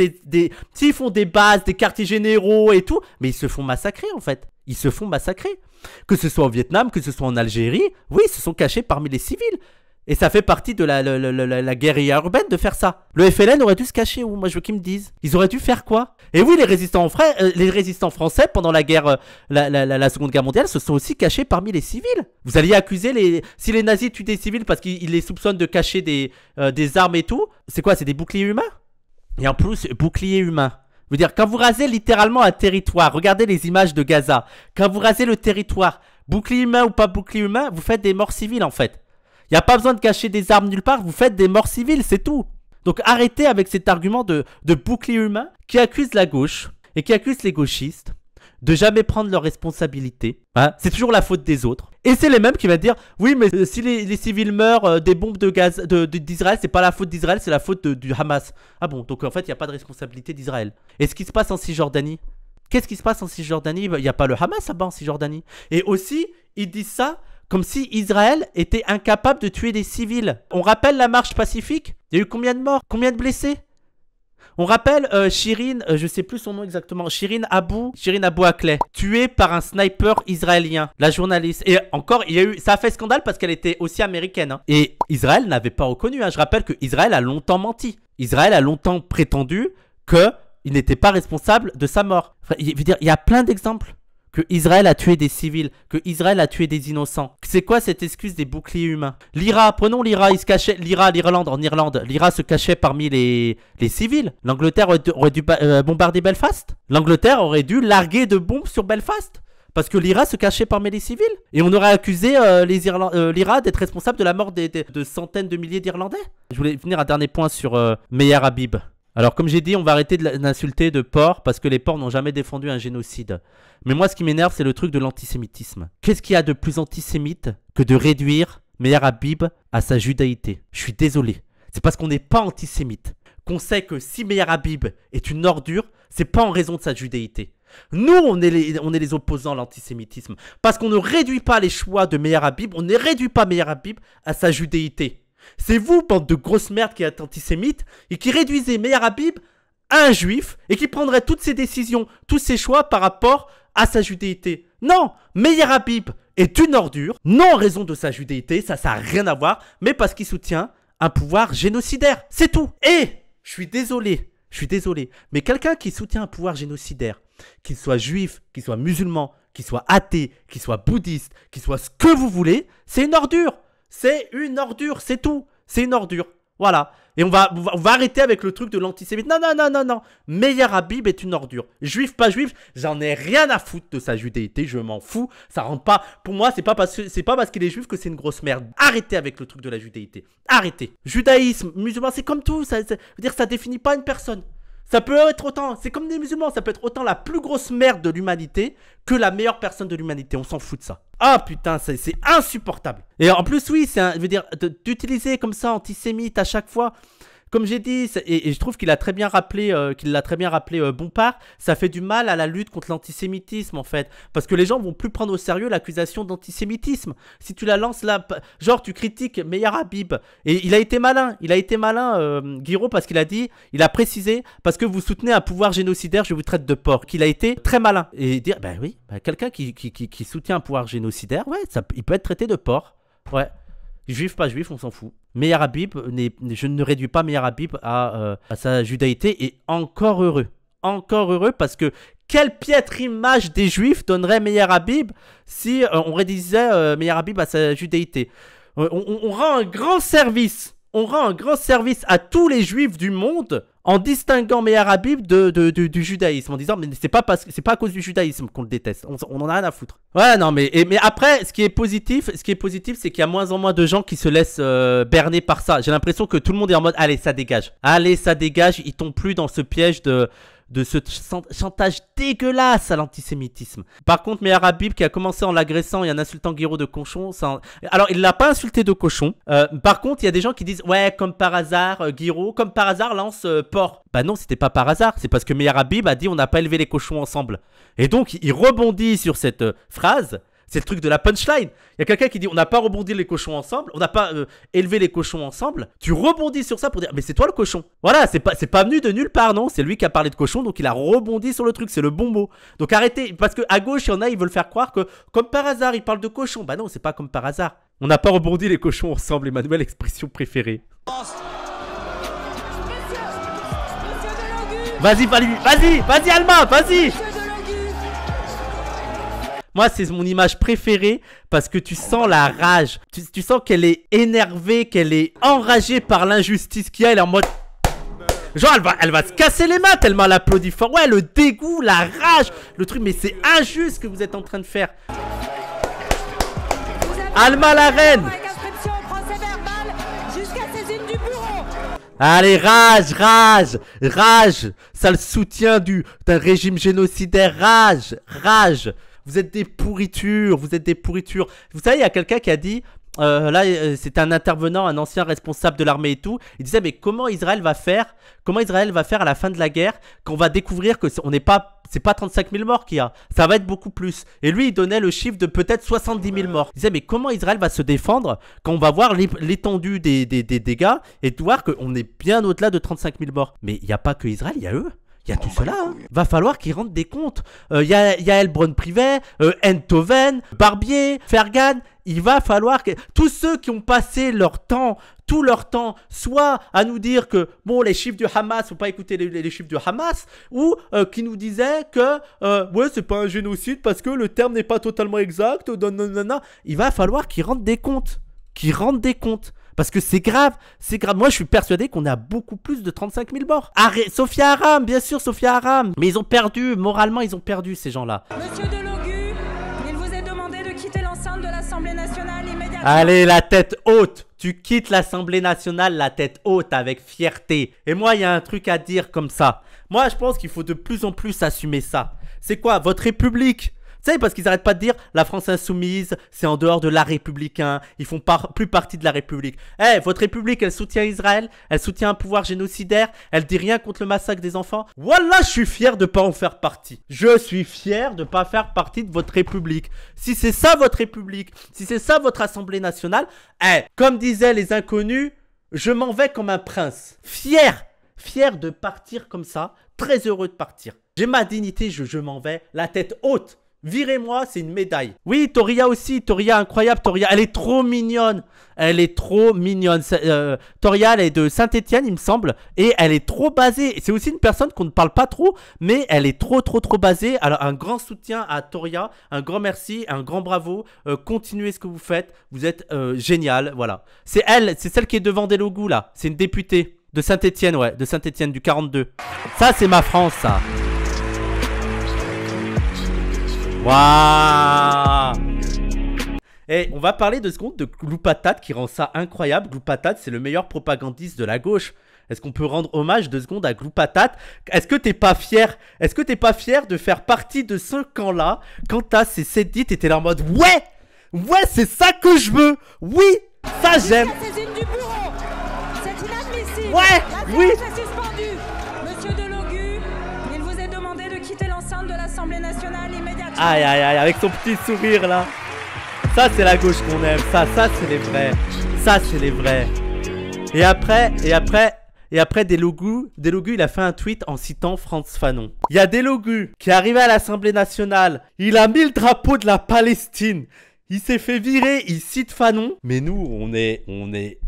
s'ils font des bases, des quartiers généraux et tout, mais ils se font massacrer en fait. Ils se font massacrer. Que ce soit au Vietnam, que ce soit en Algérie, oui, ils se sont cachés parmi les civils. Et ça fait partie de la, la, guérilla urbaine de faire ça. Le FLN aurait dû se cacher où Moi, je veux qu'ils me disent. Ils auraient dû faire quoi Et oui, les résistants, euh, les résistants français, pendant la guerre, euh, la, Seconde Guerre mondiale, se sont aussi cachés parmi les civils. Vous alliez accuser les... Si les nazis tuent des civils parce qu'ils les soupçonnent de cacher des, euh, des armes et tout, c'est quoi C'est des boucliers humains Et en plus, boucliers humains. Je veux dire, quand vous rasez littéralement un territoire, regardez les images de Gaza, quand vous rasez le territoire, bouclier humain ou pas bouclier humain, vous faites des morts civils en fait. Il n'y a pas besoin de cacher des armes nulle part, vous faites des morts civiles, c'est tout. Donc arrêtez avec cet argument de, bouclier humain qui accuse la gauche et qui accuse les gauchistes de jamais prendre leurs responsabilités. Hein, c'est toujours la faute des autres. Et c'est les mêmes qui vont dire oui, mais euh, si les, civils meurent euh, des bombes de gaz d'Israël, c'est pas la faute d'Israël, c'est la faute du Hamas. Ah bon, donc en fait, il n'y a pas de responsabilité d'Israël. Et ce qui se passe en Cisjordanie Qu'est-ce qui se passe en Cisjordanie Il n'y a pas le Hamas là-bas en Cisjordanie. Et aussi, ils disent ça comme si Israël était incapable de tuer des civils. On rappelle la marche pacifique Il y a eu combien de morts Combien de blessés on rappelle euh, Shirin, je euh, je sais plus son nom exactement, Shirin Abou, Shirin Abou Akleh, tuée par un sniper israélien, la journaliste. Et encore, il y a eu, ça a fait scandale parce qu'elle était aussi américaine. Hein. Et Israël n'avait pas reconnu. Hein. Je rappelle que Israël a longtemps menti. Israël a longtemps prétendu que il n'était pas responsable de sa mort. il y a plein d'exemples que Israël a tué des civils, que Israël a tué des innocents. C'est quoi cette excuse des boucliers humains L'IRA, prenons l'IRA, il se cachait, l'IRA, l'Irlande, en Irlande, l'IRA se cachait parmi les, les civils. L'Angleterre aurait, dû, euh, bombarder Belfast. L'Angleterre aurait dû larguer de bombes sur Belfast. Parce que l'IRA se cachait parmi les civils. Et on aurait accusé euh, euh, l'IRA d'être responsable de la mort de centaines de milliers d'Irlandais. Je voulais venir à un dernier point sur Meyer Habib. Alors, comme j'ai dit, on va arrêter d'insulter de, de porcs parce que les porcs n'ont jamais défendu un génocide. Mais moi, ce qui m'énerve, c'est le truc de l'antisémitisme. Qu'est-ce qu'il y a de plus antisémite que de réduire Meir Habib à sa judaïté Je suis désolé. C'est parce qu'on n'est pas antisémite qu'on sait que si Meir Habib est une ordure, c'est pas en raison de sa judaïté. Nous, on est les, opposants à l'antisémitisme. Parce qu'on ne réduit pas les choix de Meir Habib, on ne réduit pas Meir Habib à sa judaïté. C'est vous, bande de grosses merdes qui êtes antisémites et qui réduisez Meir Habib à un juif et qui prendrait toutes ses décisions, tous ses choix par rapport à sa judéité. Non, Meir Habib est une ordure, non en raison de sa judéité, ça ça rien à voir, mais parce qu'il soutient un pouvoir génocidaire. C'est tout. Et je suis désolé, je suis désolé, mais quelqu'un qui soutient un pouvoir génocidaire, qu'il soit juif, qu'il soit musulman, qu'il soit athée, qu'il soit bouddhiste, qu'il soit ce que vous voulez, c'est une ordure. C'est une ordure, c'est tout. C'est une ordure. Voilà. Et on va, arrêter avec le truc de l'antisémite. Non, non, non, non, non. Meilleur Habib est une ordure. Juif, pas juif, j'en ai rien à foutre de sa judéité, je m'en fous. Ça rentre pas. Pour moi, c'est pas parce, c'est pas parce qu'il est juif que c'est une grosse merde. Arrêtez avec le truc de la judéité. Arrêtez. Judaïsme, musulman, c'est comme tout. Ça, ça veut dire ça définit pas une personne. Ça peut être autant, c'est comme des musulmans, ça peut être autant la plus grosse merde de l'humanité que la meilleure personne de l'humanité. On s'en fout de ça. Ah putain, c'est insupportable. Et en plus, oui, c'est, je veux dire, d'utiliser comme ça antisémite à chaque fois comme j'ai dit, et, je trouve qu'il a très bien rappelé, euh, qu'il l'a très bien rappelé euh, Bompard, ça fait du mal à la lutte contre l'antisémitisme en fait, parce que les gens vont plus prendre au sérieux l'accusation d'antisémitisme. Si tu la lances là, genre tu critiques Meyer Habib, et il a été malin, il a été malin euh, parce qu'il a dit, il a précisé, parce que vous soutenez un pouvoir génocidaire, je vous traite de porc, qu'il a été très malin et dire, ben oui, bah quelqu'un qui, soutient un pouvoir génocidaire, ouais, ça, il peut être traité de porc, ouais. Juif, pas juifs, on s'en fout. Meir Habib, je ne réduis pas Meir Habib euh, à, sa judaïté et encore heureux. Encore heureux parce que quelle piètre image des juifs donnerait Meir Habib si euh, on réduisait euh, Meir Habib à sa judaïté on, rend un grand service on rend un grand service à tous les juifs du monde en distinguant mes Habib de, du judaïsme, en disant mais c'est pas parce c'est pas à cause du judaïsme qu'on le déteste, on, en a rien à foutre. Ouais non mais et, mais après ce qui est positif, ce qui est positif c'est qu'il y a moins en moins de gens qui se laissent euh, berner par ça. J'ai l'impression que tout le monde est en mode allez ça dégage, allez ça dégage, ils tombent plus dans ce piège de de ce chantage dégueulasse à l'antisémitisme. Par contre, Meir qui a commencé en l'agressant et en insultant Guiraud de cochon, alors il l'a pas insulté de cochon. Euh, par contre, il y a des gens qui disent ouais comme par hasard euh, Guiraud, comme par hasard lance euh, porc. Bah non, c'était pas par hasard, c'est parce que Meir Habib a dit on n'a pas élevé les cochons ensemble. Et donc il rebondit sur cette phrase c'est le truc de la punchline. Il y a quelqu'un qui dit on n'a pas rebondi les cochons ensemble, on n'a pas euh, élevé les cochons ensemble. Tu rebondis sur ça pour dire mais c'est toi le cochon. Voilà, c'est pas, pas venu de nulle part, non C'est lui qui a parlé de cochon, donc il a rebondi sur le truc, c'est le bon mot. Donc arrêtez, parce que à gauche, il y en a, ils veulent faire croire que comme par hasard, ils parlent de cochon. Bah non, c'est pas comme par hasard. On n'a pas rebondi les cochons ensemble, Emmanuel, expression préférée. Vas-y, vas-y vas-y, vas-y, Alma, vas-y moi, c'est mon image préférée parce que tu sens la rage. Tu, sens qu'elle est énervée, qu'elle est enragée par l'injustice qu'il y a. Elle est en mode... Genre, elle va, elle va se casser les mains tellement elle applaudit fort. Ouais, le dégoût, la rage, le truc, mais c'est injuste ce que vous êtes en train de faire. Alma la reine Allez, rage, rage, rage. Ça le soutien du, d'un régime génocidaire. Rage, rage. Vous êtes des pourritures, vous êtes des pourritures. Vous savez, il y a quelqu'un qui a dit, euh, là, euh, c'est un intervenant, un ancien responsable de l'armée et tout. Il disait, mais comment Israël va faire Comment Israël va faire à la fin de la guerre quand on va découvrir que on n'est pas, c'est pas 35 000 morts qu'il y a, ça va être beaucoup plus. Et lui, il donnait le chiffre de peut-être 70 000 morts. Il disait, mais comment Israël va se défendre quand on va voir l'étendue des, des, dégâts et de voir qu'on est bien au-delà de 35 000 morts Mais il n'y a pas que Israël, il y a eux. Il y a oh, tout bah, cela. Hein. Va falloir qu'ils rendent des comptes. Euh, il y, a, y Elbron Privé, euh, Enthoven, Barbier, Fergan. Il va falloir que tous ceux qui ont passé leur temps, tout leur temps, soit à nous dire que bon les chiffres du Hamas, faut pas écouter les, chiffres du Hamas, ou euh, qui nous disaient que ouais c'est pas un génocide parce que le terme n'est pas totalement exact. Il va falloir qu'ils rendent des comptes, qu'ils rendent des comptes. Parce que c'est grave, c'est grave. Moi, je suis persuadé qu'on a beaucoup plus de 35 000 morts. Arrête, Sofia Aram, bien sûr, Sofia Aram. Mais ils ont perdu, moralement, ils ont perdu, ces gens-là. Monsieur Delogu, il vous est demandé de quitter l'enceinte de l'Assemblée nationale immédiatement. Allez, la tête haute tu quittes l'Assemblée nationale la tête haute avec fierté. Et moi, il y a un truc à dire comme ça. Moi, je pense qu'il faut de plus en plus assumer ça. C'est quoi Votre république c'est parce qu'ils arrêtent pas de dire la France insoumise, c'est en dehors de la républicain, hein. ils font plus partie de la République. Eh, votre République, elle soutient Israël, elle soutient un pouvoir génocidaire, elle dit rien contre le massacre des enfants. Voilà, je suis fier de pas en faire partie. Je suis fier de pas faire partie de votre République. Si c'est ça votre République, si c'est ça votre Assemblée nationale, eh, comme disaient les inconnus, je m'en vais comme un prince. Fier, fier de partir comme ça, très heureux de partir. J'ai ma dignité, je m'en vais, la tête haute. Virez-moi, c'est une médaille. Oui, Toria aussi. Toria, incroyable. Toria, elle est trop mignonne. Elle est trop mignonne. Euh, Toria, elle est de Saint-Etienne, il me semble. Et elle est trop basée. C'est aussi une personne qu'on ne parle pas trop, mais elle est trop, trop, trop basée. Alors, un grand soutien à Toria. Un grand merci, un grand bravo. Euh, continuez ce que vous faites. Vous êtes euh, génial. Voilà. C'est elle, c'est celle qui est devant des logos, là. C'est une députée de Saint-Etienne, ouais. De Saint-Etienne, du 42. Ça, c'est ma France, ça. Waouh et on va parler de ce seconde de Gloupatat qui rend ça incroyable. Gloupatat, c'est le meilleur propagandiste de la gauche. Est-ce qu'on peut rendre hommage de secondes à Gloupatat Est-ce que t'es pas fier Est-ce que t'es pas fier de faire partie de ce camp-là Quand t'as ces 7 dits, t'es là en mode Ouais Ouais, c'est ça que je veux Oui Ça j'aime C'est Ouais Oui Monsieur Delogu, il vous est demandé de quitter l'enceinte de l'Assemblée nationale Aïe, aïe, aïe, avec son petit sourire, là. Ça, c'est la gauche qu'on aime. Ça, ça, c'est les vrais. Ça, c'est les vrais. Et après, et après, et après Des Delogu il a fait un tweet en citant France Fanon. Il y a Delogu qui est arrivé à l'Assemblée Nationale. Il a mis le drapeau de la Palestine. Il s'est fait virer, il cite Fanon. Mais nous, on est, on est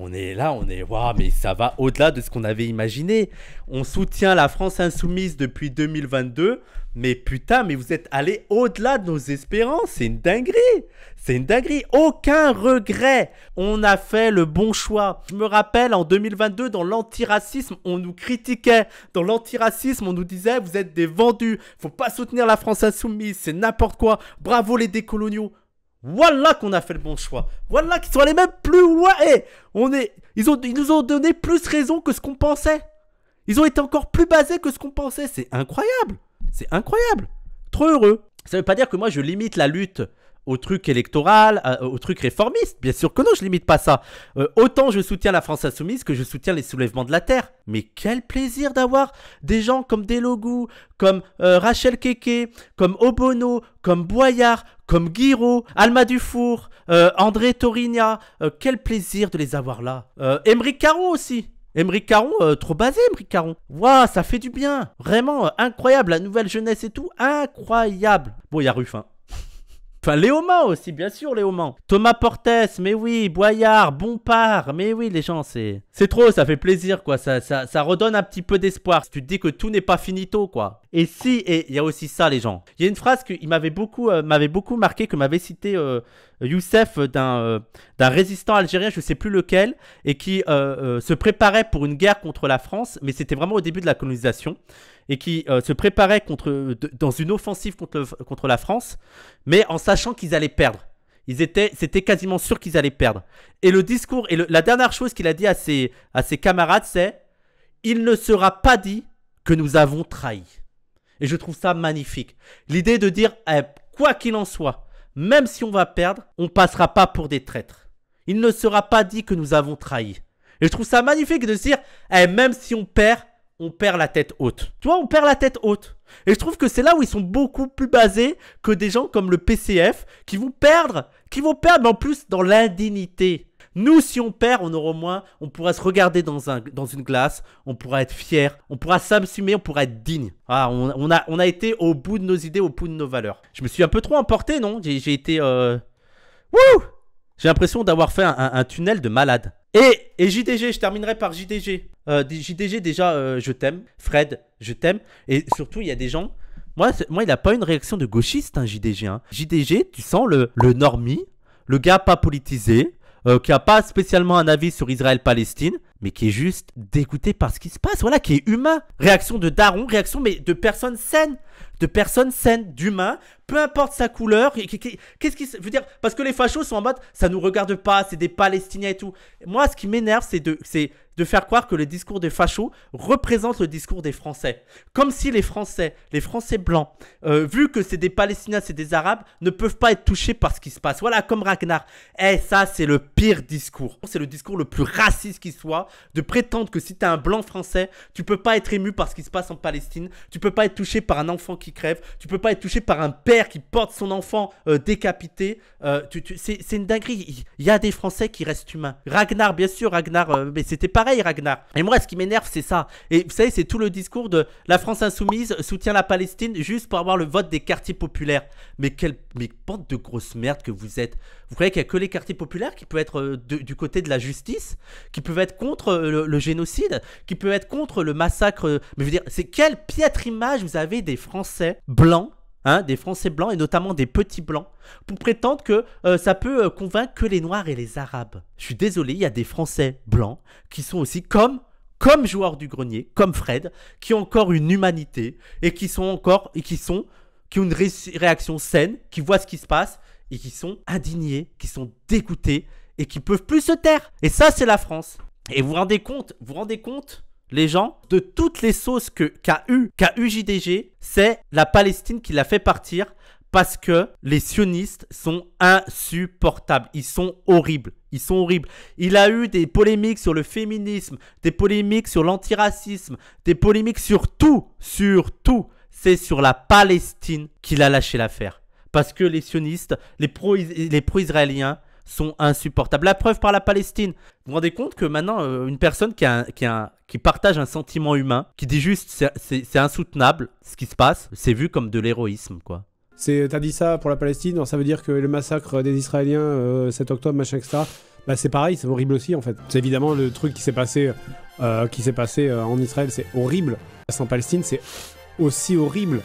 on est là, on est waouh, mais ça va au-delà de ce qu'on avait imaginé. On soutient la France insoumise depuis 2022, mais putain, mais vous êtes allé au-delà de nos espérances, c'est une dinguerie. C'est une dinguerie, aucun regret. On a fait le bon choix. Je me rappelle en 2022 dans l'antiracisme, on nous critiquait. Dans l'antiracisme, on nous disait vous êtes des vendus, faut pas soutenir la France insoumise, c'est n'importe quoi. Bravo les décoloniaux. Voilà qu'on a fait le bon choix. Voilà qu'ils sont allés même plus loin. Et eh, on est, ils, ont, nous ont donné plus raison que ce qu'on pensait. Ils ont été encore plus basés que ce qu'on pensait. C'est incroyable. C'est incroyable. Trop heureux. Ça ne veut pas dire que moi je limite la lutte au truc électoral, aux au truc réformiste. Bien sûr que non, je limite pas ça. Euh, autant je soutiens la France insoumise que je soutiens les soulèvements de la terre. Mais quel plaisir d'avoir des gens comme Delogou, comme euh, Rachel Keke, comme Obono, comme Boyard, comme Guiraud, Alma Dufour, euh, André Torigna. Euh, quel plaisir de les avoir là. Emery euh, Caron aussi. Emery Caron, trop basé Emery Caron. Waouh, ça fait du bien. Vraiment incroyable, la nouvelle jeunesse et tout, incroyable. Bon, il y a Ruffin. Enfin, Léoman aussi, bien sûr, Léoman. Thomas Portes, mais oui, Boyard, Bompard, mais oui, les gens, c'est... C'est trop, ça fait plaisir, quoi. Ça, ça, redonne un petit peu d'espoir. Tu te dis que tout n'est pas finito, quoi. Et si, et il y a aussi ça, les gens. Il y a une phrase qui m'avait beaucoup, euh, beaucoup marqué, que m'avait cité... Euh, Youssef euh, d'un résistant algérien, je ne sais plus lequel, et qui euh, euh, se préparait pour une guerre contre la France, mais c'était vraiment au début de la colonisation, et qui se préparait contre, dans une offensive contre, contre la France, mais en sachant qu'ils allaient perdre. Ils étaient, c'était quasiment sûr qu'ils allaient perdre. Et le discours, et la dernière chose qu'il a dit à ses, à ses camarades, c'est Il ne sera pas dit que nous avons trahi. Et je trouve ça magnifique. L'idée de dire, eh, quoi qu'il en soit, même si on va perdre, on passera pas pour des traîtres. Il ne sera pas dit que nous avons trahi. Et je trouve ça magnifique de se dire, eh, même si on perd, on perd la tête haute. Tu vois, on perd la tête haute. Et je trouve que c'est là où ils sont beaucoup plus basés que des gens comme le PCF qui vont perdre, qui vont perdre, en plus dans l'indignité. Nous, si on perd, on aura au moins, on pourra se regarder dans, un, dans une glace, on pourra être fier, on pourra s'absumer. on pourra être digne. Ah, on, a, on a été au bout de nos idées, au bout de nos valeurs. Je me suis un peu trop emporté, non J'ai été... Euh... J'ai l'impression d'avoir fait un, tunnel de malade. Et, JDG, je terminerai par JDG. Euh, JDG, déjà, euh, je t'aime. Fred, je t'aime. Et surtout, il y a des gens... Moi, moi il n'a pas une réaction de gauchiste, hein, JDG. Hein. JDG, tu sens le, le normie, le gars pas politisé, euh, qui n'a pas spécialement un avis sur Israël-Palestine, mais qui est juste dégoûté par ce qui se passe, voilà, qui est humain. Réaction de daron, réaction mais de personnes saines, de personnes saines, d'humains, peu importe sa couleur. Qu'est-ce qui veut dire Parce que les fachos sont en mode, ça nous regarde pas, c'est des Palestiniens et tout. Moi, ce qui m'énerve, c'est de, c'est de faire croire que le discours des fachos représente le discours des Français. Comme si les Français, les Français blancs, euh, vu que c'est des Palestiniens, c'est des Arabes, ne peuvent pas être touchés par ce qui se passe. Voilà, comme Ragnar. Eh, ça, c'est le pire discours. C'est le discours le plus raciste qui soit, de prétendre que si t'es un blanc français, tu peux pas être ému par ce qui se passe en Palestine, tu peux pas être touché par un enfant qui crève, tu peux pas être touché par un père qui porte son enfant euh, décapité. Euh, c'est une dinguerie. Il y, a des Français qui restent humains. Ragnar, bien sûr, Ragnar, mais c'était pas Ragnar. Et moi, ce qui m'énerve, c'est ça. Et vous savez, c'est tout le discours de la France insoumise soutient la Palestine juste pour avoir le vote des quartiers populaires. Mais quelle mais bande de grosse merde que vous êtes. Vous croyez qu'il n'y a que les quartiers populaires qui peuvent être euh, du côté de la justice, qui peuvent être contre euh, le, le génocide, qui peuvent être contre le massacre. Euh, mais je veux dire, c'est quelle piètre image vous avez des Français blancs Hein, des Français blancs et notamment des petits blancs, pour prétendre que euh, ça peut euh, convaincre que les Noirs et les Arabes. Je suis désolé, il y a des Français blancs qui sont aussi comme comme joueurs du grenier, comme Fred, qui ont encore une humanité et qui sont encore et qui sont qui ont une réaction saine, qui voient ce qui se passe et qui sont indignés, qui sont dégoûtés et qui peuvent plus se taire. Et ça, c'est la France. Et vous rendez compte, vous, vous rendez compte les gens de toutes les sauces que qu'a eu, qu'a eu JDG, c'est la Palestine qui l'a fait partir parce que les sionistes sont insupportables. Ils sont horribles. Ils sont horribles. Il a eu des polémiques sur le féminisme, des polémiques sur l'antiracisme, des polémiques sur tout, sur tout. C'est sur la Palestine qu'il a lâché l'affaire. Parce que les sionistes, les pro-israéliens, sont insupportables. La preuve par la Palestine. Vous vous rendez compte que maintenant, euh, une personne qui, qui, partage un sentiment humain, qui dit juste c'est insoutenable ce qui se passe, c'est vu comme de l'héroïsme, quoi. c'est T'as dit ça pour la Palestine, ça veut dire que le massacre des Israéliens cet euh, octobre, machin, etc., bah c'est pareil, c'est horrible aussi en fait. C'est évidemment le truc qui s'est passé, euh, qui s'est passé en Israël, c'est horrible. En Palestine, c'est aussi horrible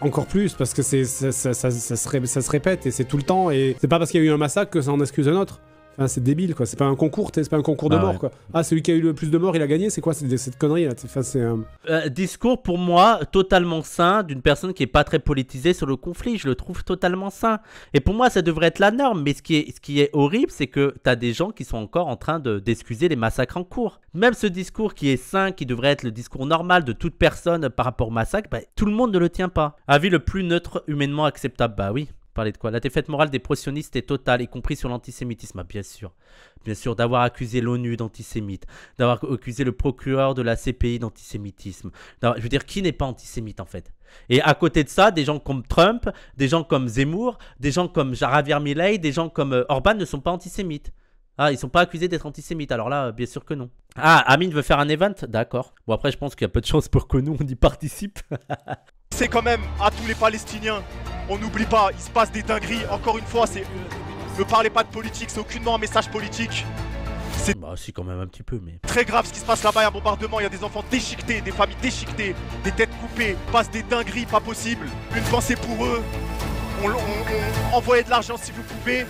encore plus parce que ça, ça, se répète et c'est tout le temps et c'est pas parce qu'il y a eu un massacre que ça en excuse un autre c'est débile, quoi. C'est pas un concours, pas un concours de ah mort, quoi. Ah, celui qui a eu le plus de morts, il a gagné. C'est quoi cette, connerie là enfin, euh, Discours pour moi totalement sain d'une personne qui est pas très politisée sur le conflit. Je le trouve totalement sain. Et pour moi, ça devrait être la norme. Mais ce qui est, horrible, c'est que t'as des gens qui sont encore en train d'excuser les massacres en cours. Même ce discours qui est sain, qui devrait être le discours normal de toute personne par rapport au massacre, bah, tout le monde ne le tient pas. Avis le plus neutre humainement acceptable, bah oui. Parler de quoi La défaite morale des pro est totale, y compris sur l'antisémitisme. Ah, bien sûr. Bien sûr, d'avoir accusé l'ONU d'antisémitisme, d'avoir accusé le procureur de la CPI d'antisémitisme. Je veux dire, qui n'est pas antisémite en fait Et à côté de ça, des gens comme Trump, des gens comme Zemmour, des gens comme Javier Milei, des gens comme euh, Orban ne sont pas antisémites. Ah, ils ne sont pas accusés d'être antisémites, alors là, bien sûr que non. Ah, Amine veut faire un event D'accord. Bon, après, je pense qu'il y a peu de chances pour que nous, on y participe. C'est quand même à tous les Palestiniens, on n'oublie pas, il se passe des dingueries. Encore une fois, c'est. Ne parlez pas de politique, c'est aucunement un message politique. C'est bah, si, quand même un petit peu, mais. Très grave ce qui se passe là-bas, il y a un bombardement, il y a des enfants déchiquetés, des familles déchiquetées, des têtes coupées, passe des dingueries, pas possible. Une pensée pour eux. On, on, envoyez de l'argent si vous pouvez.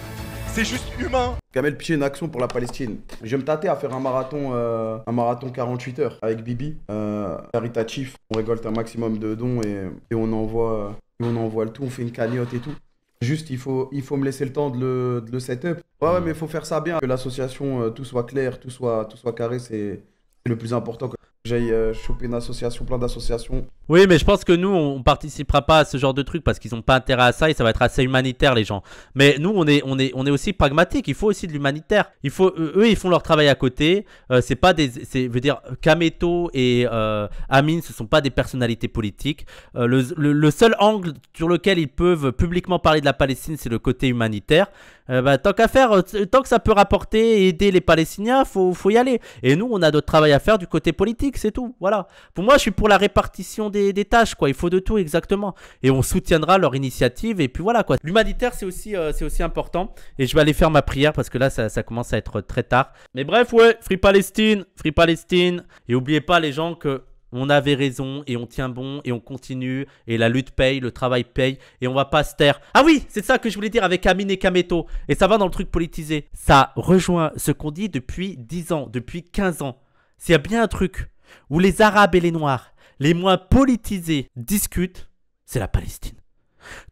C'est juste humain Kamel Piché, une action pour la Palestine. Je vais me tâter à faire un marathon, euh, un marathon 48 heures avec Bibi, euh, caritatif. On récolte un maximum de dons et, on envoie, euh, on envoie le tout. On fait une cagnotte et tout. Juste, il faut, il faut me laisser le temps de le, setup. Ouais, ouais, mais il faut faire ça bien. Que l'association, tout soit clair, tout soit, tout soit carré, c'est le plus important. J'ai euh, chopé une association, plein d'associations. Oui, mais je pense que nous, on participera pas à ce genre de truc parce qu'ils n'ont pas intérêt à ça et ça va être assez humanitaire, les gens. Mais nous, on est, on est, on est aussi pragmatique. Il faut aussi de l'humanitaire. Il faut, eux, ils font leur travail à côté. Euh, c'est pas des, c'est, veut dire, Kameto et euh, Amin, ce sont pas des personnalités politiques. le seul angle sur lequel ils peuvent publiquement parler de la Palestine, c'est le côté humanitaire. Euh, bah, tant qu'à faire, euh, tant que ça peut rapporter et aider les Palestiniens, faut, faut y aller. Et nous, on a d'autres travail à faire du côté politique, c'est tout. Voilà. Pour moi, je suis pour la répartition des, tâches, quoi. Il faut de tout, exactement. Et on soutiendra leur initiative, et puis voilà, quoi. L'humanitaire, c'est aussi, euh, c'est aussi important. Et je vais aller faire ma prière parce que là, ça, ça commence à être très tard. Mais bref, ouais, Free Palestine, Free Palestine. Et oubliez pas, les gens, que on avait raison et on tient bon et on continue et la lutte paye, le travail paye et on va pas se taire. Ah oui, c'est ça que je voulais dire avec Amine et Kameto et ça va dans le truc politisé. Ça rejoint ce qu'on dit depuis 10 ans, depuis 15 ans. S'il y a bien un truc où les Arabes et les Noirs, les moins politisés, discutent, c'est la Palestine.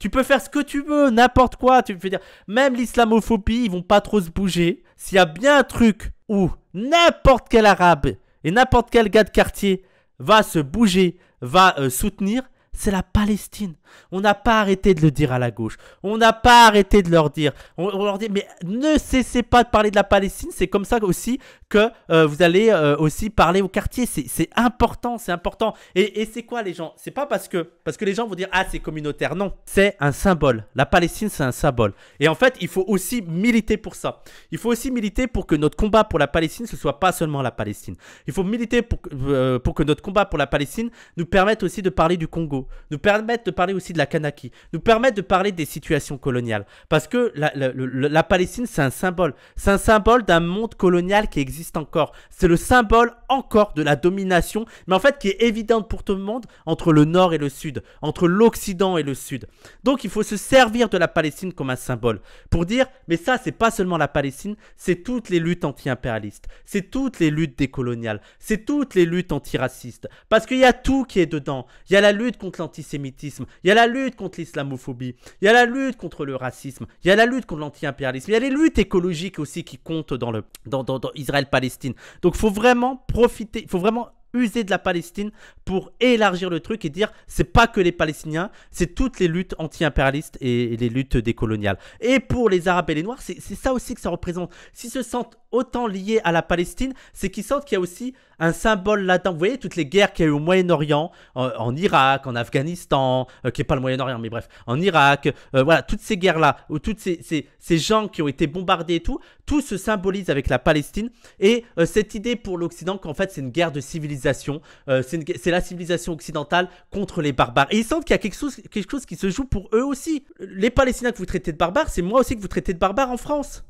Tu peux faire ce que tu veux, n'importe quoi, tu peux dire même l'islamophobie, ils vont pas trop se bouger. S'il y a bien un truc où n'importe quel arabe et n'importe quel gars de quartier va se bouger, va euh, soutenir, c'est la Palestine. On n'a pas arrêté de le dire à la gauche. On n'a pas arrêté de leur dire. On, leur dit, mais ne cessez pas de parler de la Palestine. C'est comme ça aussi que euh, vous allez euh, aussi parler au quartier. C'est important, c'est important. Et, c'est quoi les gens C'est pas parce que, parce que les gens vont dire, ah, c'est communautaire. Non, c'est un symbole. La Palestine, c'est un symbole. Et en fait, il faut aussi militer pour ça. Il faut aussi militer pour que notre combat pour la Palestine, ce soit pas seulement la Palestine. Il faut militer pour euh, pour que notre combat pour la Palestine nous permette aussi de parler du Congo, nous permette de parler de la Kanaki, nous permettent de parler des situations coloniales. Parce que la, Palestine, c'est un symbole. C'est un symbole d'un monde colonial qui existe encore. C'est le symbole encore de la domination, mais en fait qui est évidente pour tout le monde entre le nord et le sud, entre l'Occident et le sud. Donc il faut se servir de la Palestine comme un symbole pour dire, mais ça, c'est pas seulement la Palestine, c'est toutes les luttes anti-impérialistes, c'est toutes les luttes décoloniales, c'est toutes les luttes antiracistes. Parce qu'il y a tout qui est dedans. Il y a la lutte contre l'antisémitisme, il y il y a la lutte contre l'islamophobie, il y a la lutte contre le racisme, il y a la lutte contre l'anti-impérialisme, il y a les luttes écologiques aussi qui comptent dans, le, dans, Israël-Palestine. Donc il faut vraiment profiter, il faut vraiment user de la Palestine pour élargir le truc et dire c'est pas que les Palestiniens, c'est toutes les luttes anti-impérialistes et, et, les luttes décoloniales. Et pour les Arabes et les Noirs, c'est ça aussi que ça représente. S'ils se sentent autant liés à la Palestine, c'est qu'ils sentent qu'il y a aussi un symbole là-dedans. Vous voyez toutes les guerres qu'il y a eu au Moyen-Orient, en, Irak, en Afghanistan, euh, qui n'est pas le Moyen-Orient, mais bref, en Irak, euh, voilà, toutes ces guerres-là, où toutes ces, ces, gens qui ont été bombardés et tout, tout se symbolise avec la Palestine. Et euh, cette idée pour l'Occident qu'en fait c'est une guerre de civilisation, c'est la civilisation occidentale contre les barbares. Et ils sentent qu'il y a quelque chose, quelque chose qui se joue pour eux aussi. Les Palestiniens que vous traitez de barbares, c'est moi aussi que vous traitez de barbares en France.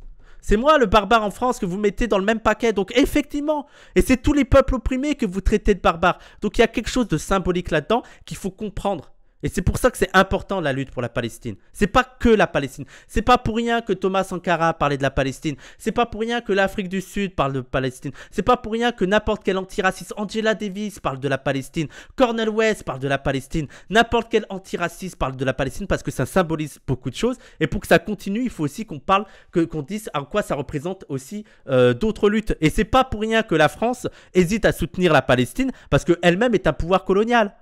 C'est moi le barbare en France que vous mettez dans le même paquet. Donc effectivement, et c'est tous les peuples opprimés que vous traitez de barbares. Donc il y a quelque chose de symbolique là-dedans qu'il faut comprendre. Et c'est pour ça que c'est important la lutte pour la Palestine. C'est pas que la Palestine. C'est pas pour rien que Thomas Sankara parlait de la Palestine. C'est pas pour rien que l'Afrique du Sud parle de Palestine. C'est pas pour rien que n'importe quel antiraciste, Angela Davis parle de la Palestine. Cornel West parle de la Palestine. N'importe quel antiraciste parle de la Palestine parce que ça symbolise beaucoup de choses. Et pour que ça continue, il faut aussi qu'on parle, qu'on dise en quoi ça représente aussi euh, d'autres luttes. Et c'est pas pour rien que la France hésite à soutenir la Palestine parce qu'elle-même est un pouvoir colonial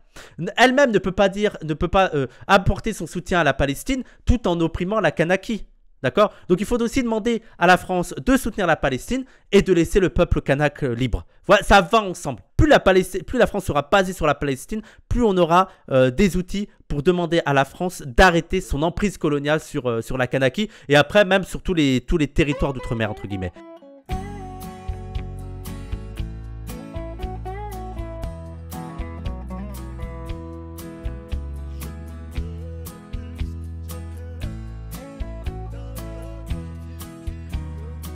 elle-même ne peut pas dire, ne peut pas euh, apporter son soutien à la Palestine tout en opprimant la Kanaki. D'accord Donc il faut aussi demander à la France de soutenir la Palestine et de laisser le peuple kanak euh, libre. Voilà, ça va ensemble. Plus la, Palestine, plus la France sera basée sur la Palestine, plus on aura euh, des outils pour demander à la France d'arrêter son emprise coloniale sur, la Kanaki et après même sur tous les, tous les territoires d'outre-mer, entre guillemets.